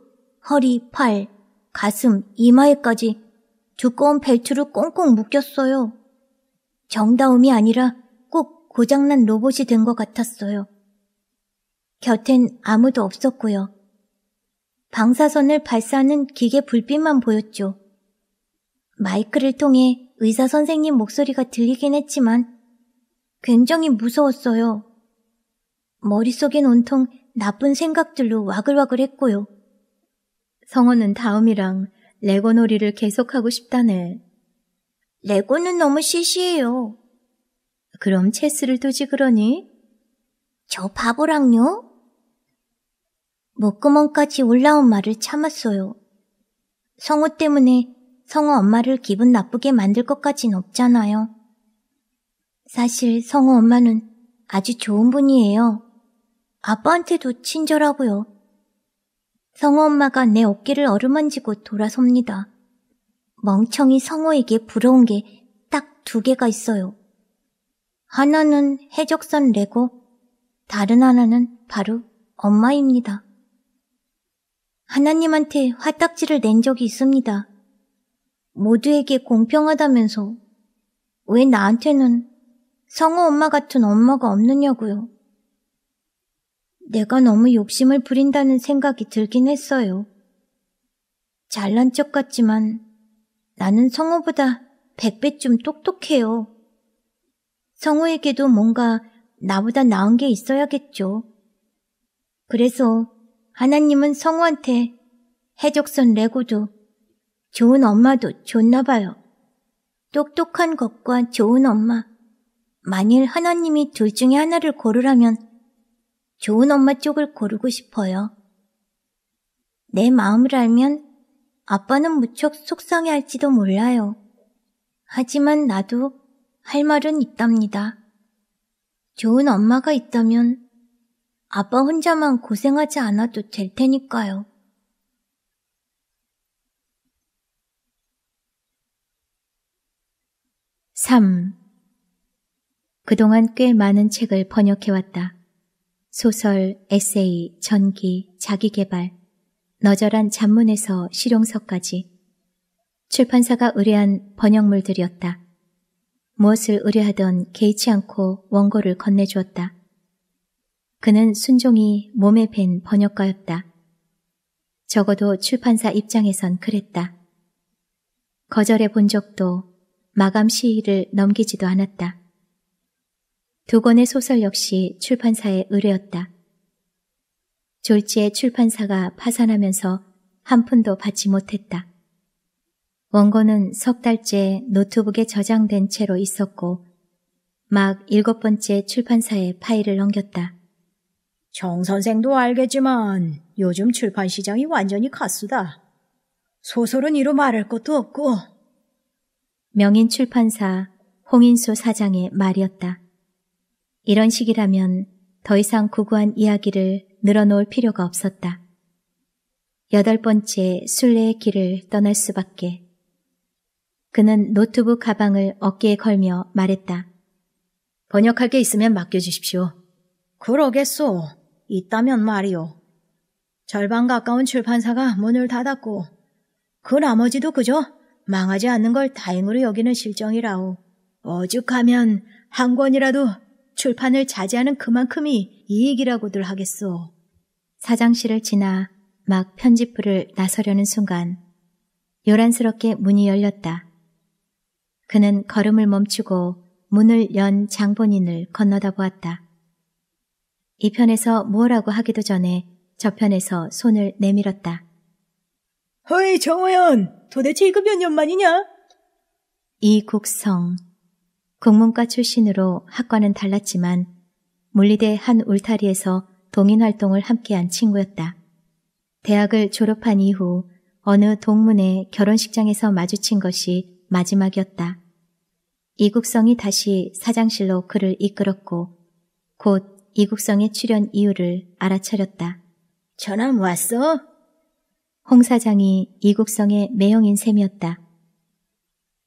허리, 팔, 가슴, 이마에까지 두꺼운 벨트로 꽁꽁 묶였어요. 정다움이 아니라 꼭 고장난 로봇이 된 것 같았어요. 곁엔 아무도 없었고요. 방사선을 발사하는 기계 불빛만 보였죠. 마이크를 통해 의사 선생님 목소리가 들리긴 했지만 굉장히 무서웠어요. 머릿속엔 온통 나쁜 생각들로 와글와글 했고요. 성원은 다음이랑 레고놀이를 계속하고 싶다네. 레고는 너무 시시해요. 그럼 체스를 두지 그러니? 저 바보랑요? 목구멍까지 올라온 말을 참았어요. 성우 때문에 성우 엄마를 기분 나쁘게 만들 것까진 없잖아요. 사실 성우 엄마는 아주 좋은 분이에요. 아빠한테도 친절하고요. 성호 엄마가 내 어깨를 어루만지고 돌아섭니다. 멍청이 성호에게 부러운 게 딱 두 개가 있어요. 하나는 해적선 레고, 다른 하나는 바로 엄마입니다. 하나님한테 화딱지를 낸 적이 있습니다. 모두에게 공평하다면서 왜 나한테는 성호 엄마 같은 엄마가 없느냐고요. 내가 너무 욕심을 부린다는 생각이 들긴 했어요. 잘난 척 같지만 나는 성우보다 백배쯤 똑똑해요. 성우에게도 뭔가 나보다 나은 게 있어야겠죠. 그래서 하나님은 성우한테 해적선 레고도 좋은 엄마도 줬나 봐요. 똑똑한 것과 좋은 엄마. 만일 하나님이 둘 중에 하나를 고르라면 좋은 엄마 쪽을 고르고 싶어요. 내 마음을 알면 아빠는 무척 속상해 할지도 몰라요. 하지만 나도 할 말은 있답니다. 좋은 엄마가 있다면 아빠 혼자만 고생하지 않아도 될 테니까요. (3) 그동안 꽤 많은 책을 번역해왔다. 소설, 에세이, 전기, 자기개발, 너절한 잡문에서 실용서까지 출판사가 의뢰한 번역물들이었다. 무엇을 의뢰하던 개의치 않고 원고를 건네주었다. 그는 순종이 몸에 밴 번역가였다. 적어도 출판사 입장에선 그랬다. 거절해 본 적도 마감 시일을 넘기지도 않았다. 두 권의 소설 역시 출판사의 의뢰였다. 졸지의 출판사가 파산하면서 한 푼도 받지 못했다. 원고는 석 달째 노트북에 저장된 채로 있었고 막 일곱 번째 출판사에 파일을 넘겼다. 정 선생도 알겠지만 요즘 출판 시장이 완전히 가수다. 소설은 이루 말할 것도 없고. 명인 출판사 홍인수 사장의 말이었다. 이런 식이라면 더 이상 구구한 이야기를 늘어놓을 필요가 없었다. 여덟 번째 순례의 길을 떠날 수밖에. 그는 노트북 가방을 어깨에 걸며 말했다. 번역할 게 있으면 맡겨주십시오. 그러겠소. 있다면 말이오. 절반 가까운 출판사가 문을 닫았고 그 나머지도 그저 망하지 않는 걸 다행으로 여기는 실정이라오. 어죽하면한 권이라도 출판을 자제하는 그만큼이 이익이라고들 하겠소. 사장실을 지나 막 편집부를 나서려는 순간 요란스럽게 문이 열렸다. 그는 걸음을 멈추고 문을 연 장본인을 건너다 보았다. 이 편에서 뭐라고 하기도 전에 저편에서 손을 내밀었다. 허이 정호연 도대체 이거 몇 년 만이냐? 이국성 국문과 출신으로 학과는 달랐지만 물리대 한 울타리에서 동인 활동을 함께한 친구였다. 대학을 졸업한 이후 어느 동문의 결혼식장에서 마주친 것이 마지막이었다. 이국성이 다시 사장실로 그를 이끌었고 곧 이국성의 출연 이유를 알아차렸다. 전화 왔어? 홍 사장이 이국성의 매형인 셈이었다.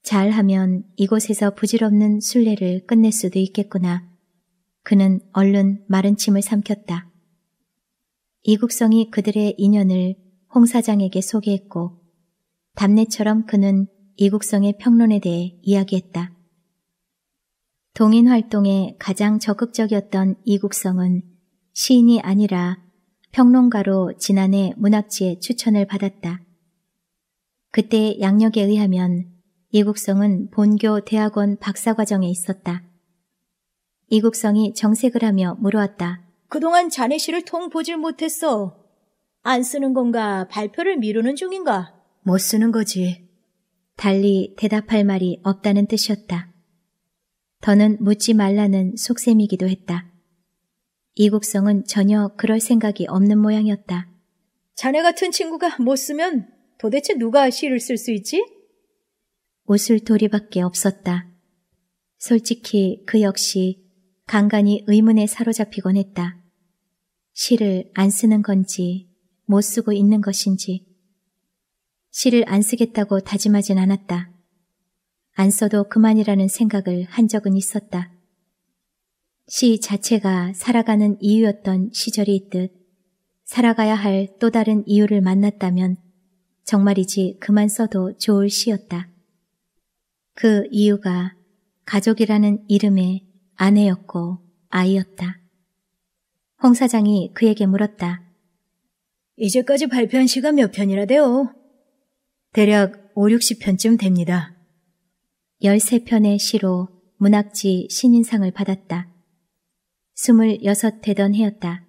잘하면 이곳에서 부질없는 순례를 끝낼 수도 있겠구나. 그는 얼른 마른 침을 삼켰다. 이국성이 그들의 인연을 홍 사장에게 소개했고 담내처럼 그는 이국성의 평론에 대해 이야기했다. 동인 활동에 가장 적극적이었던 이국성은 시인이 아니라 평론가로 지난해 문학지에 추천을 받았다. 그때 양력에 의하면 이국성은 본교 대학원 박사과정에 있었다. 이국성이 정색을 하며 물어왔다. 그동안 자네 씨를 통보질 못했어. 안 쓰는 건가 발표를 미루는 중인가? 못 쓰는 거지. 달리 대답할 말이 없다는 뜻이었다. 더는 묻지 말라는 속셈이기도 했다. 이국성은 전혀 그럴 생각이 없는 모양이었다. 자네 같은 친구가 못 쓰면 도대체 누가 시를 쓸 수 있지? 웃을 도리밖에 없었다. 솔직히 그 역시 간간히 의문에 사로잡히곤 했다. 시를 안 쓰는 건지 못 쓰고 있는 것인지 시를 안 쓰겠다고 다짐하진 않았다. 안 써도 그만이라는 생각을 한 적은 있었다. 시 자체가 살아가는 이유였던 시절이 있듯 살아가야 할 또 다른 이유를 만났다면 정말이지 그만 써도 좋을 시였다. 그 이유가 가족이라는 이름의 아내였고 아이였다. 홍 사장이 그에게 물었다. 이제까지 발표한 시가 몇 편이라 돼요? 대략 5, 60편쯤 됩니다. 13편의 시로 문학지 신인상을 받았다. 26 되던 해였다.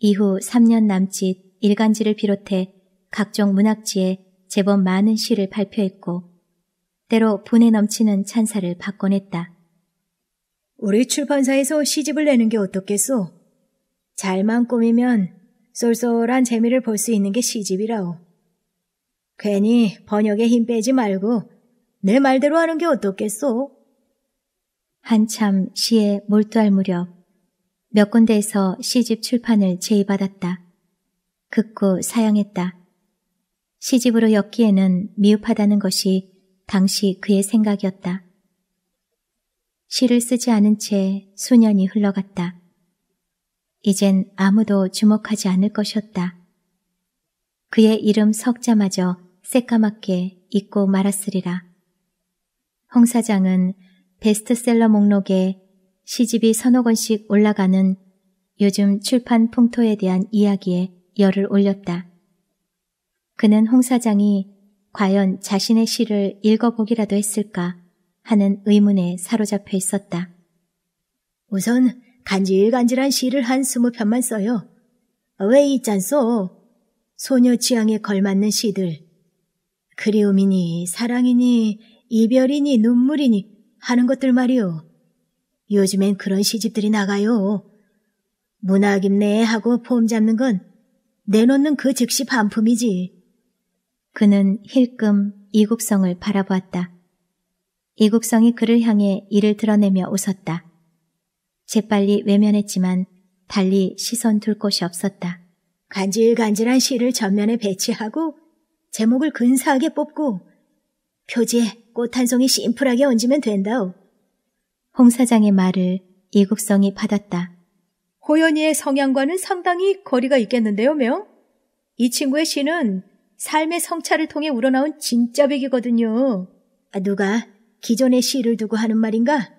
이후 3년 남짓 일간지를 비롯해 각종 문학지에 제법 많은 시를 발표했고 때로 분에 넘치는 찬사를 받곤 했다. 우리 출판사에서 시집을 내는 게 어떻겠소? 잘만 꾸미면 쏠쏠한 재미를 볼 수 있는 게 시집이라오. 괜히 번역에 힘 빼지 말고 내 말대로 하는 게 어떻겠소? 한참 시에 몰두할 무렵 몇 군데에서 시집 출판을 제의받았다. 극구 사양했다. 시집으로 엮기에는 미흡하다는 것이 당시 그의 생각이었다. 시를 쓰지 않은 채 수년이 흘러갔다. 이젠 아무도 주목하지 않을 것이었다. 그의 이름 석자마저 새까맣게 잊고 말았으리라. 홍 사장은 베스트셀러 목록에 시집이 서너 권씩 올라가는 요즘 출판 풍토에 대한 이야기에 열을 올렸다. 그는 홍 사장이 과연 자신의 시를 읽어보기라도 했을까 하는 의문에 사로잡혀 있었다. 우선 간질간질한 시를 한 스무 편만 써요. 왜 있잖소? 소녀 취향에 걸맞는 시들. 그리움이니 사랑이니 이별이니 눈물이니 하는 것들 말이오. 요즘엔 그런 시집들이 나가요. 문학임내 하고 폼 잡는 건 내놓는 그 즉시 반품이지. 그는 힐끔 이국성을 바라보았다. 이국성이 그를 향해 이를 드러내며 웃었다. 재빨리 외면했지만 달리 시선 둘 곳이 없었다. 간질간질한 시를 전면에 배치하고 제목을 근사하게 뽑고 표지에 꽃 한 송이 심플하게 얹으면 된다오. 홍 사장의 말을 이국성이 받았다. 호연이의 성향과는 상당히 거리가 있겠는데요, 명? 이 친구의 시는 삶의 성찰을 통해 우러나온 진짜 백이거든요. 아, 누가 기존의 시를 두고 하는 말인가?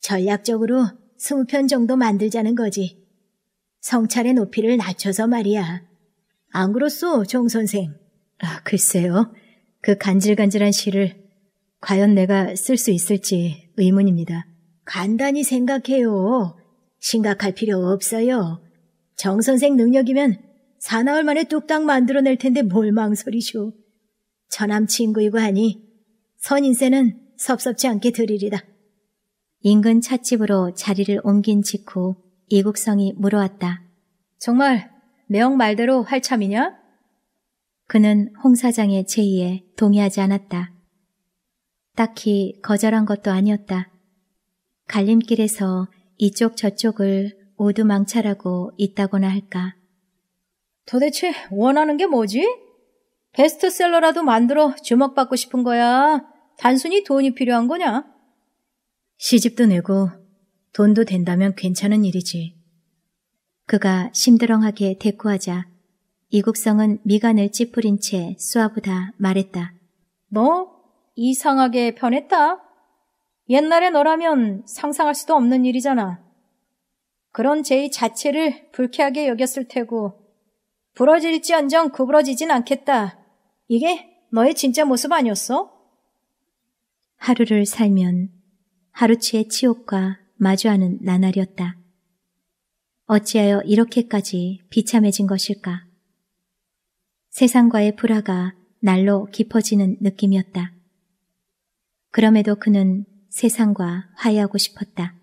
전략적으로 스무 편 정도 만들자는 거지. 성찰의 높이를 낮춰서 말이야. 안 그렇소, 정 선생? 아, 글쎄요. 그 간질간질한 시를 과연 내가 쓸 수 있을지 의문입니다. 간단히 생각해요. 심각할 필요 없어요. 정 선생 능력이면 사나흘 만에 뚝딱 만들어낼 텐데 뭘 망설이쇼. 처남 친구이고 하니 선인세는 섭섭지 않게 드리리다. 인근 찻집으로 자리를 옮긴 직후 이국성이 물어왔다. 정말 매형 말대로 할 참이냐? 그는 홍 사장의 제의에 동의하지 않았다. 딱히 거절한 것도 아니었다. 갈림길에서 이쪽 저쪽을 오두망찰하고 있다거나 할까. 도대체 원하는 게 뭐지? 베스트셀러라도 만들어 주목받고 싶은 거야. 단순히 돈이 필요한 거냐? 시집도 내고 돈도 된다면 괜찮은 일이지. 그가 심드렁하게 대꾸하자 이국성은 미간을 찌푸린 채수아보다 말했다. 너 뭐? 이상하게 변했다. 옛날에 너라면 상상할 수도 없는 일이잖아. 그런 제의 자체를 불쾌하게 여겼을 테고 부러질지언정 구부러지진 않겠다. 이게 너의 진짜 모습 아니었어? 하루를 살면 하루치의 치욕과 마주하는 나날이었다. 어찌하여 이렇게까지 비참해진 것일까? 세상과의 불화가 날로 깊어지는 느낌이었다. 그럼에도 그는 세상과 화해하고 싶었다.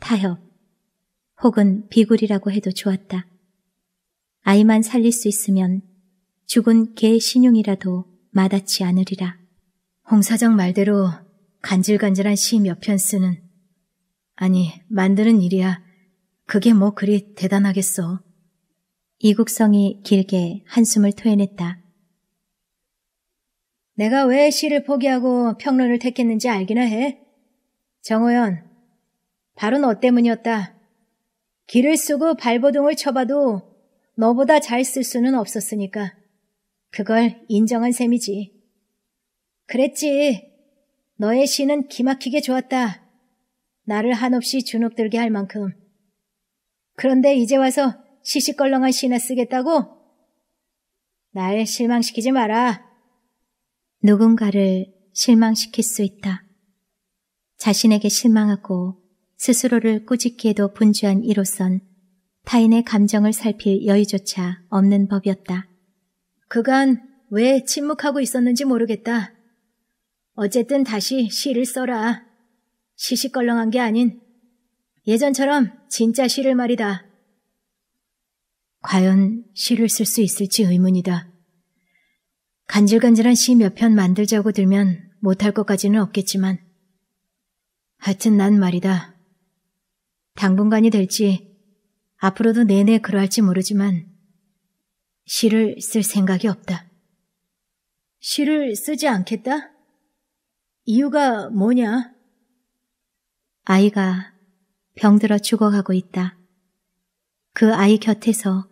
타협, 혹은 비굴이라고 해도 좋았다. 아이만 살릴 수 있으면 죽은 개 신용이라도 마다치 않으리라. 홍 사장 말대로 간질간질한 시 몇 편 쓰는 아니 만드는 일이야 그게 뭐 그리 대단하겠어. 이국성이 길게 한숨을 토해냈다. 내가 왜 시를 포기하고 평론을 택했는지 알기나 해. 정호연, 바로 너 어 때문이었다. 길을 쓰고 발버둥을 쳐봐도 너보다 잘 쓸 수는 없었으니까 그걸 인정한 셈이지. 그랬지. 너의 시는 기막히게 좋았다. 나를 한없이 주눅들게 할 만큼. 그런데 이제 와서 시시껄렁한 시나 쓰겠다고? 날 실망시키지 마라. 누군가를 실망시킬 수 있다. 자신에게 실망하고 스스로를 꾸짖기에도 분주한 이로선 타인의 감정을 살필 여유조차 없는 법이었다. 그간 왜 침묵하고 있었는지 모르겠다. 어쨌든 다시 시를 써라. 시시껄렁한 게 아닌 예전처럼 진짜 시를 말이다. 과연 시를 쓸 수 있을지 의문이다. 간질간질한 시 몇 편 만들자고 들면 못할 것까지는 없겠지만 하여튼 난 말이다. 당분간이 될지 앞으로도 내내 그러할지 모르지만 시를 쓸 생각이 없다. 시를 쓰지 않겠다? 이유가 뭐냐? 아이가 병들어 죽어가고 있다. 그 아이 곁에서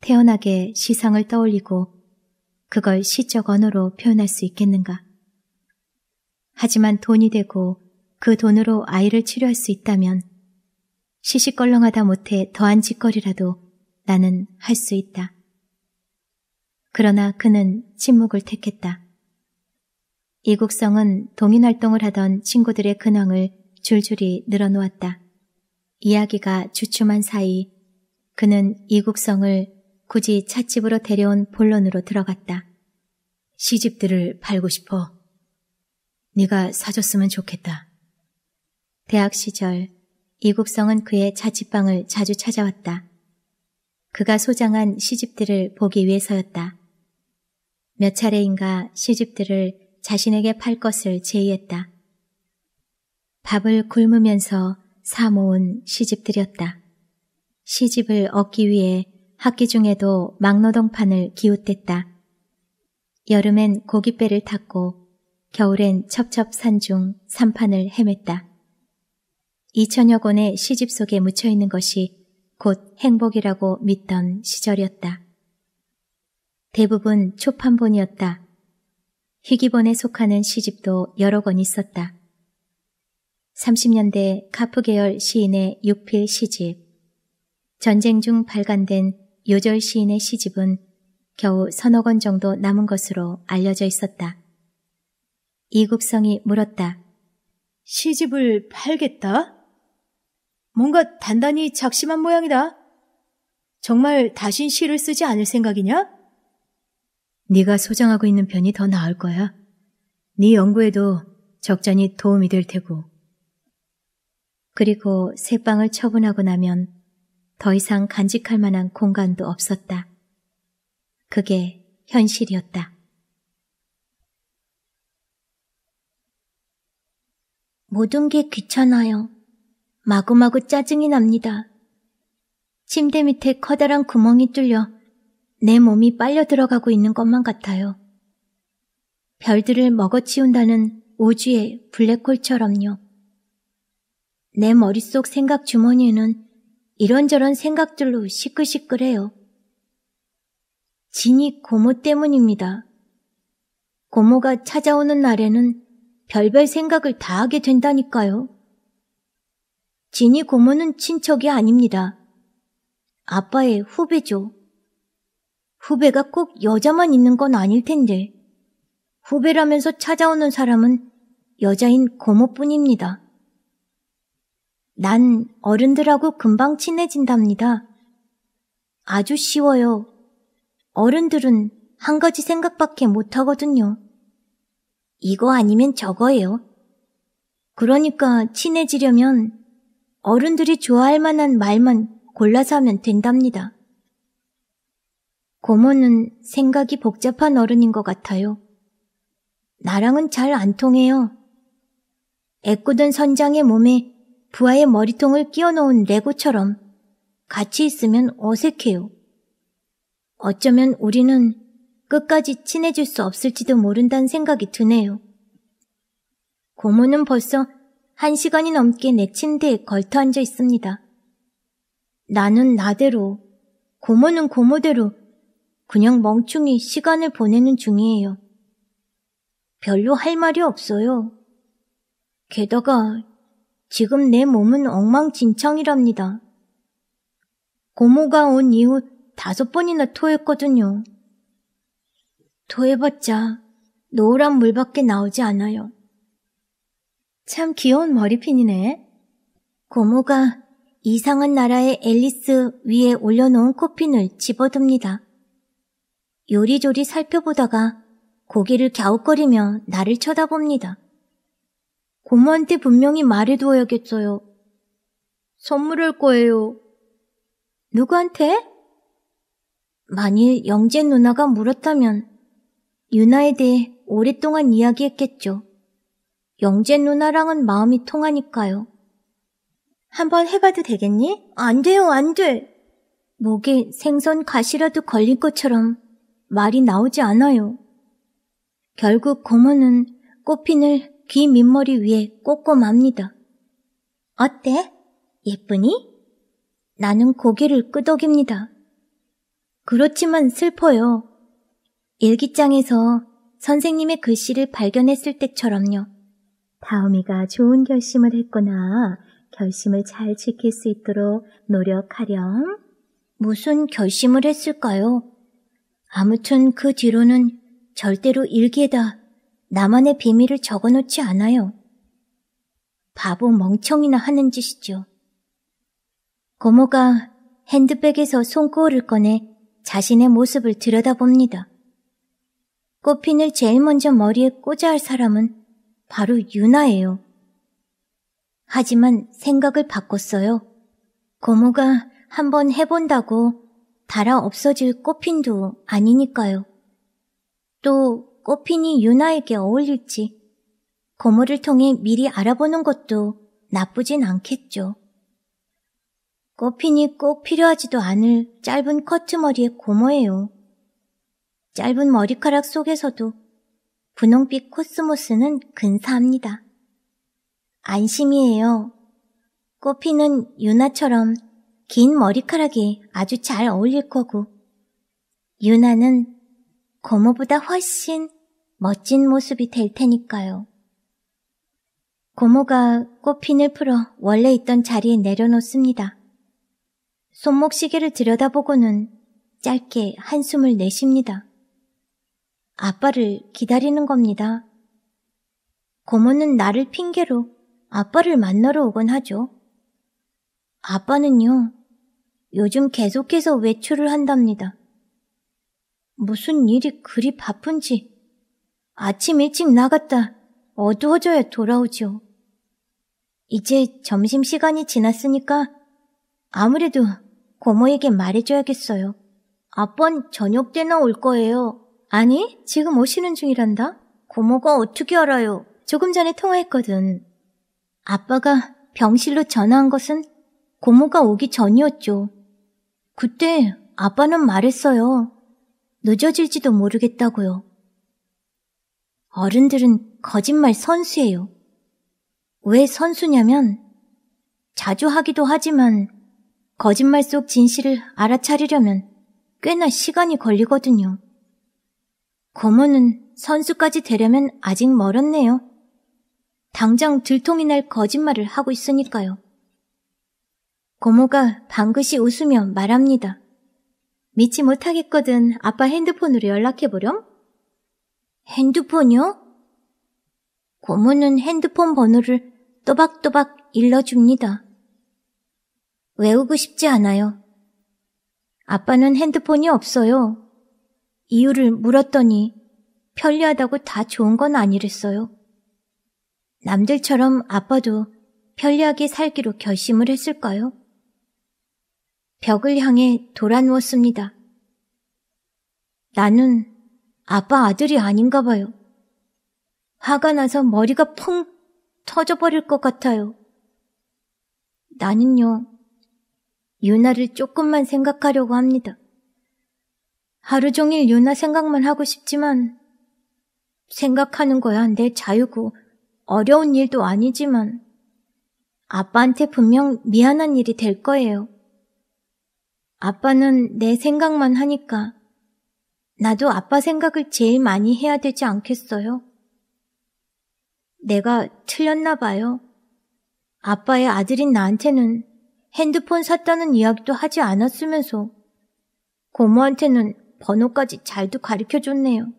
태연하게 시상을 떠올리고 그걸 시적 언어로 표현할 수 있겠는가. 하지만 돈이 되고 그 돈으로 아이를 치료할 수 있다면 시시껄렁하다 못해 더한 짓거리라도 나는 할 수 있다. 그러나 그는 침묵을 택했다. 이국성은 동인 활동을 하던 친구들의 근황을 줄줄이 늘어놓았다. 이야기가 주춤한 사이 그는 이국성을 굳이 찻집으로 데려온 본론으로 들어갔다. 시집들을 팔고 싶어. 네가 사줬으면 좋겠다. 대학 시절 이국성은 그의 자취방을 자주 찾아왔다. 그가 소장한 시집들을 보기 위해서였다. 몇 차례인가 시집들을 자신에게 팔 것을 제의했다. 밥을 굶으면서 사모은 시집들이었다. 시집을 얻기 위해 학기 중에도 막노동판을 기웃댔다. 여름엔 고깃배를 탔고 겨울엔 첩첩산중 산판을 헤맸다. 2천여 권의 시집 속에 묻혀 있는 것이 곧 행복이라고 믿던 시절이었다. 대부분 초판본이었다. 희귀본에 속하는 시집도 여러 권 있었다. 30년대 카프 계열 시인의 육필 시집, 전쟁 중 발간된 요절 시인의 시집은 겨우 서너 권 정도 남은 것으로 알려져 있었다. 이국성이 물었다. 시집을 팔겠다? 뭔가 단단히 작심한 모양이다. 정말 다신 시를 쓰지 않을 생각이냐? 네가 소장하고 있는 편이 더 나을 거야. 네 연구에도 적잖이 도움이 될 테고. 그리고 새빵을 처분하고 나면 더 이상 간직할 만한 공간도 없었다. 그게 현실이었다. 모든 게 귀찮아요. 마구마구 짜증이 납니다. 침대 밑에 커다란 구멍이 뚫려 내 몸이 빨려 들어가고 있는 것만 같아요. 별들을 먹어치운다는 우주의 블랙홀처럼요. 내 머릿속 생각 주머니에는 이런저런 생각들로 시끌시끌해요. 진이 고모 때문입니다. 고모가 찾아오는 날에는 별별 생각을 다 하게 된다니까요. 진이 고모는 친척이 아닙니다. 아빠의 후배죠. 후배가 꼭 여자만 있는 건 아닐 텐데, 후배라면서 찾아오는 사람은 여자인 고모뿐입니다. 난 어른들하고 금방 친해진답니다. 아주 쉬워요. 어른들은 한 가지 생각밖에 못 하거든요. 이거 아니면 저거예요. 그러니까 친해지려면 어른들이 좋아할 만한 말만 골라서 하면 된답니다. 고모는 생각이 복잡한 어른인 것 같아요. 나랑은 잘 안 통해요. 애꾸던 선장의 몸에 부하의 머리통을 끼워 놓은 레고처럼 같이 있으면 어색해요. 어쩌면 우리는 끝까지 친해질 수 없을지도 모른다는 생각이 드네요. 고모는 벌써 한 시간이 넘게 내 침대에 걸터 앉아 있습니다. 나는 나대로, 고모는 고모대로 그냥 멍충이 시간을 보내는 중이에요. 별로 할 말이 없어요. 게다가 지금 내 몸은 엉망진창이랍니다. 고모가 온 이후 다섯 번이나 토했거든요. 토해봤자 노란 물밖에 나오지 않아요. 참 귀여운 머리핀이네. 고모가 이상한 나라의 앨리스 위에 올려놓은 코핀을 집어듭니다. 요리조리 살펴보다가 고개를 갸웃거리며 나를 쳐다봅니다. 고모한테 분명히 말해두어야겠어요. 선물할 거예요. 누구한테? 만일 영재 누나가 물었다면 유나에 대해 오랫동안 이야기했겠죠. 영재 누나랑은 마음이 통하니까요. 한번 해봐도 되겠니? 안 돼요, 안 돼! 목에 생선 가시라도 걸릴 것처럼 말이 나오지 않아요. 결국 고모는 꽃핀을 귀 밑머리 위에 꽂고 맙니다. 어때? 예쁘니? 나는 고개를 끄덕입니다. 그렇지만 슬퍼요. 일기장에서 선생님의 글씨를 발견했을 때처럼요. 다음이가 좋은 결심을 했구나. 결심을 잘 지킬 수 있도록 노력하렴. 무슨 결심을 했을까요? 아무튼 그 뒤로는 절대로 일기에다 나만의 비밀을 적어놓지 않아요. 바보 멍청이나 하는 짓이죠. 고모가 핸드백에서 손거울을 꺼내 자신의 모습을 들여다봅니다. 꽃핀을 제일 먼저 머리에 꽂아 할 사람은 바로 유나예요. 하지만 생각을 바꿨어요. 고모가 한번 해본다고 달아 없어질 꽃핀도 아니니까요. 또 꽃핀이 유나에게 어울릴지 고모를 통해 미리 알아보는 것도 나쁘진 않겠죠. 꽃핀이 꼭 필요하지도 않을 짧은 커트머리의 고모예요. 짧은 머리카락 속에서도 분홍빛 코스모스는 근사합니다. 안심이에요. 꽃피는 유나처럼 긴 머리카락이 아주 잘 어울릴 거고, 유나는 고모보다 훨씬 멋진 모습이 될 테니까요. 고모가 꽃핀을 풀어 원래 있던 자리에 내려놓습니다. 손목시계를 들여다보고는 짧게 한숨을 내쉽니다. 아빠를 기다리는 겁니다. 고모는 나를 핑계로 아빠를 만나러 오곤 하죠. 아빠는요, 요즘 계속해서 외출을 한답니다. 무슨 일이 그리 바쁜지 아침 일찍 나갔다 어두워져야 돌아오죠 이제 점심시간이 지났으니까 아무래도 고모에게 말해줘야겠어요. 아빤 저녁 때나 올 거예요. 아니, 지금 오시는 중이란다. 고모가 어떻게 알아요? 조금 전에 통화했거든. 아빠가 병실로 전화한 것은 고모가 오기 전이었죠. 그때 아빠는 말했어요. 늦어질지도 모르겠다고요. 어른들은 거짓말 선수예요. 왜 선수냐면 자주 하기도 하지만 거짓말 속 진실을 알아차리려면 꽤나 시간이 걸리거든요. 고모는 선수까지 되려면 아직 멀었네요. 당장 들통이 날 거짓말을 하고 있으니까요. 고모가 방긋이 웃으며 말합니다. 믿지 못하겠거든 아빠 핸드폰으로 연락해보렴? 핸드폰이요? 고모는 핸드폰 번호를 또박또박 일러줍니다. 외우고 싶지 않아요. 아빠는 핸드폰이 없어요. 이유를 물었더니 편리하다고 다 좋은 건 아니랬어요. 남들처럼 아빠도 편리하게 살기로 결심을 했을까요? 벽을 향해 돌아누웠습니다. 나는 아빠 아들이 아닌가 봐요. 화가 나서 머리가 펑 터져버릴 것 같아요. 나는요, 유나를 조금만 생각하려고 합니다. 하루 종일 유나 생각만 하고 싶지만 생각하는 거야 내 자유고 어려운 일도 아니지만 아빠한테 분명 미안한 일이 될 거예요. 아빠는 내 생각만 하니까 나도 아빠 생각을 제일 많이 해야 되지 않겠어요? 내가 틀렸나 봐요. 아빠의 아들인 나한테는 핸드폰 샀다는 이야기도 하지 않았으면서 고모한테는 번호까지 잘도 가르쳐 줬네요.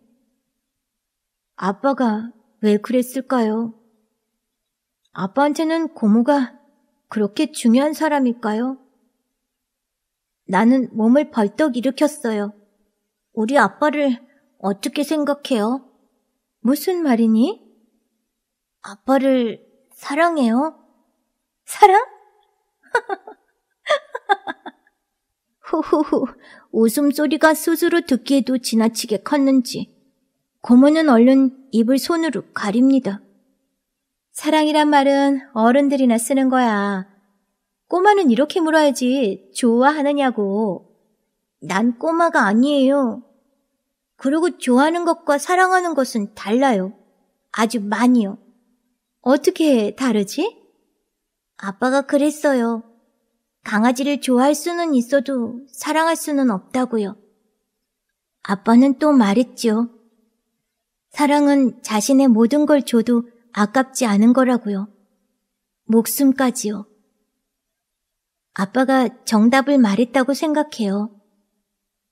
아빠가 왜 그랬을까요? 아빠한테는 고모가 그렇게 중요한 사람일까요? 나는 몸을 벌떡 일으켰어요. 우리 아빠를 어떻게 생각해요? 무슨 말이니? 아빠를 사랑해요? 사랑? 후후후 웃음소리가 스스로 듣기에도 지나치게 컸는지 고모는 얼른 입을 손으로 가립니다. 사랑이란 말은 어른들이나 쓰는 거야. 꼬마는 이렇게 물어야지 좋아하느냐고. 난 꼬마가 아니에요. 그리고 좋아하는 것과 사랑하는 것은 달라요. 아주 많이요. 어떻게 다르지? 아빠가 그랬어요. 강아지를 좋아할 수는 있어도 사랑할 수는 없다고요. 아빠는 또 말했지요. 사랑은 자신의 모든 걸 줘도 아깝지 않은 거라고요. 목숨까지요. 아빠가 정답을 말했다고 생각해요.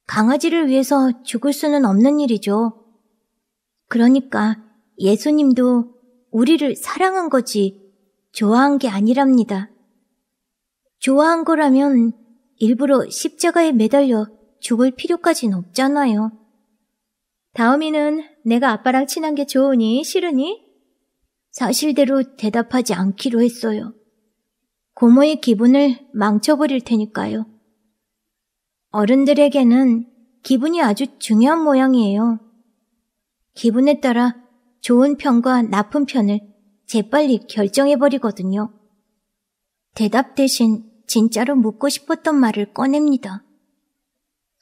강아지를 위해서 죽을 수는 없는 일이죠. 그러니까 예수님도 우리를 사랑한 거지 좋아한 게 아니랍니다. 좋아한 거라면 일부러 십자가에 매달려 죽을 필요까진 없잖아요. 다음이는 내가 아빠랑 친한 게 좋으니 싫으니? 사실대로 대답하지 않기로 했어요. 고모의 기분을 망쳐버릴 테니까요. 어른들에게는 기분이 아주 중요한 모양이에요. 기분에 따라 좋은 편과 나쁜 편을 재빨리 결정해버리거든요. 대답 대신 진짜로 묻고 싶었던 말을 꺼냅니다.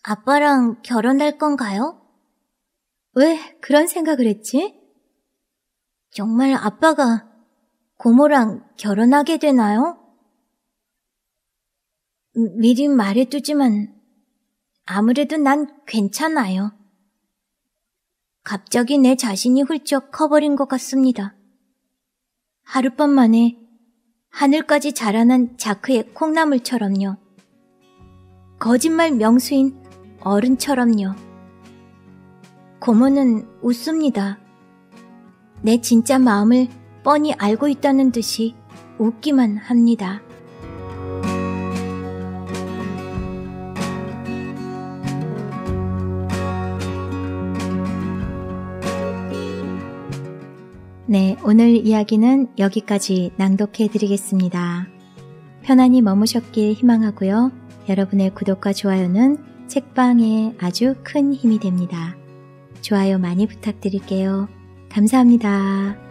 아빠랑 결혼할 건가요? 왜 그런 생각을 했지? 정말 아빠가 고모랑 결혼하게 되나요? 음, 미리 말해두지만 아무래도 난 괜찮아요. 갑자기 내 자신이 훌쩍 커버린 것 같습니다. 하룻밤 만에 하늘까지 자라난 자크의 콩나물처럼요. 거짓말 명수인 어른처럼요. 고모는 웃습니다. 내 진짜 마음을 뻔히 알고 있다는 듯이 웃기만 합니다. 네, 오늘 이야기는 여기까지 낭독해 드리겠습니다. 편안히 머무셨길 희망하고요. 여러분의 구독과 좋아요는 책방에 아주 큰 힘이 됩니다. 좋아요 많이 부탁드릴게요. 감사합니다.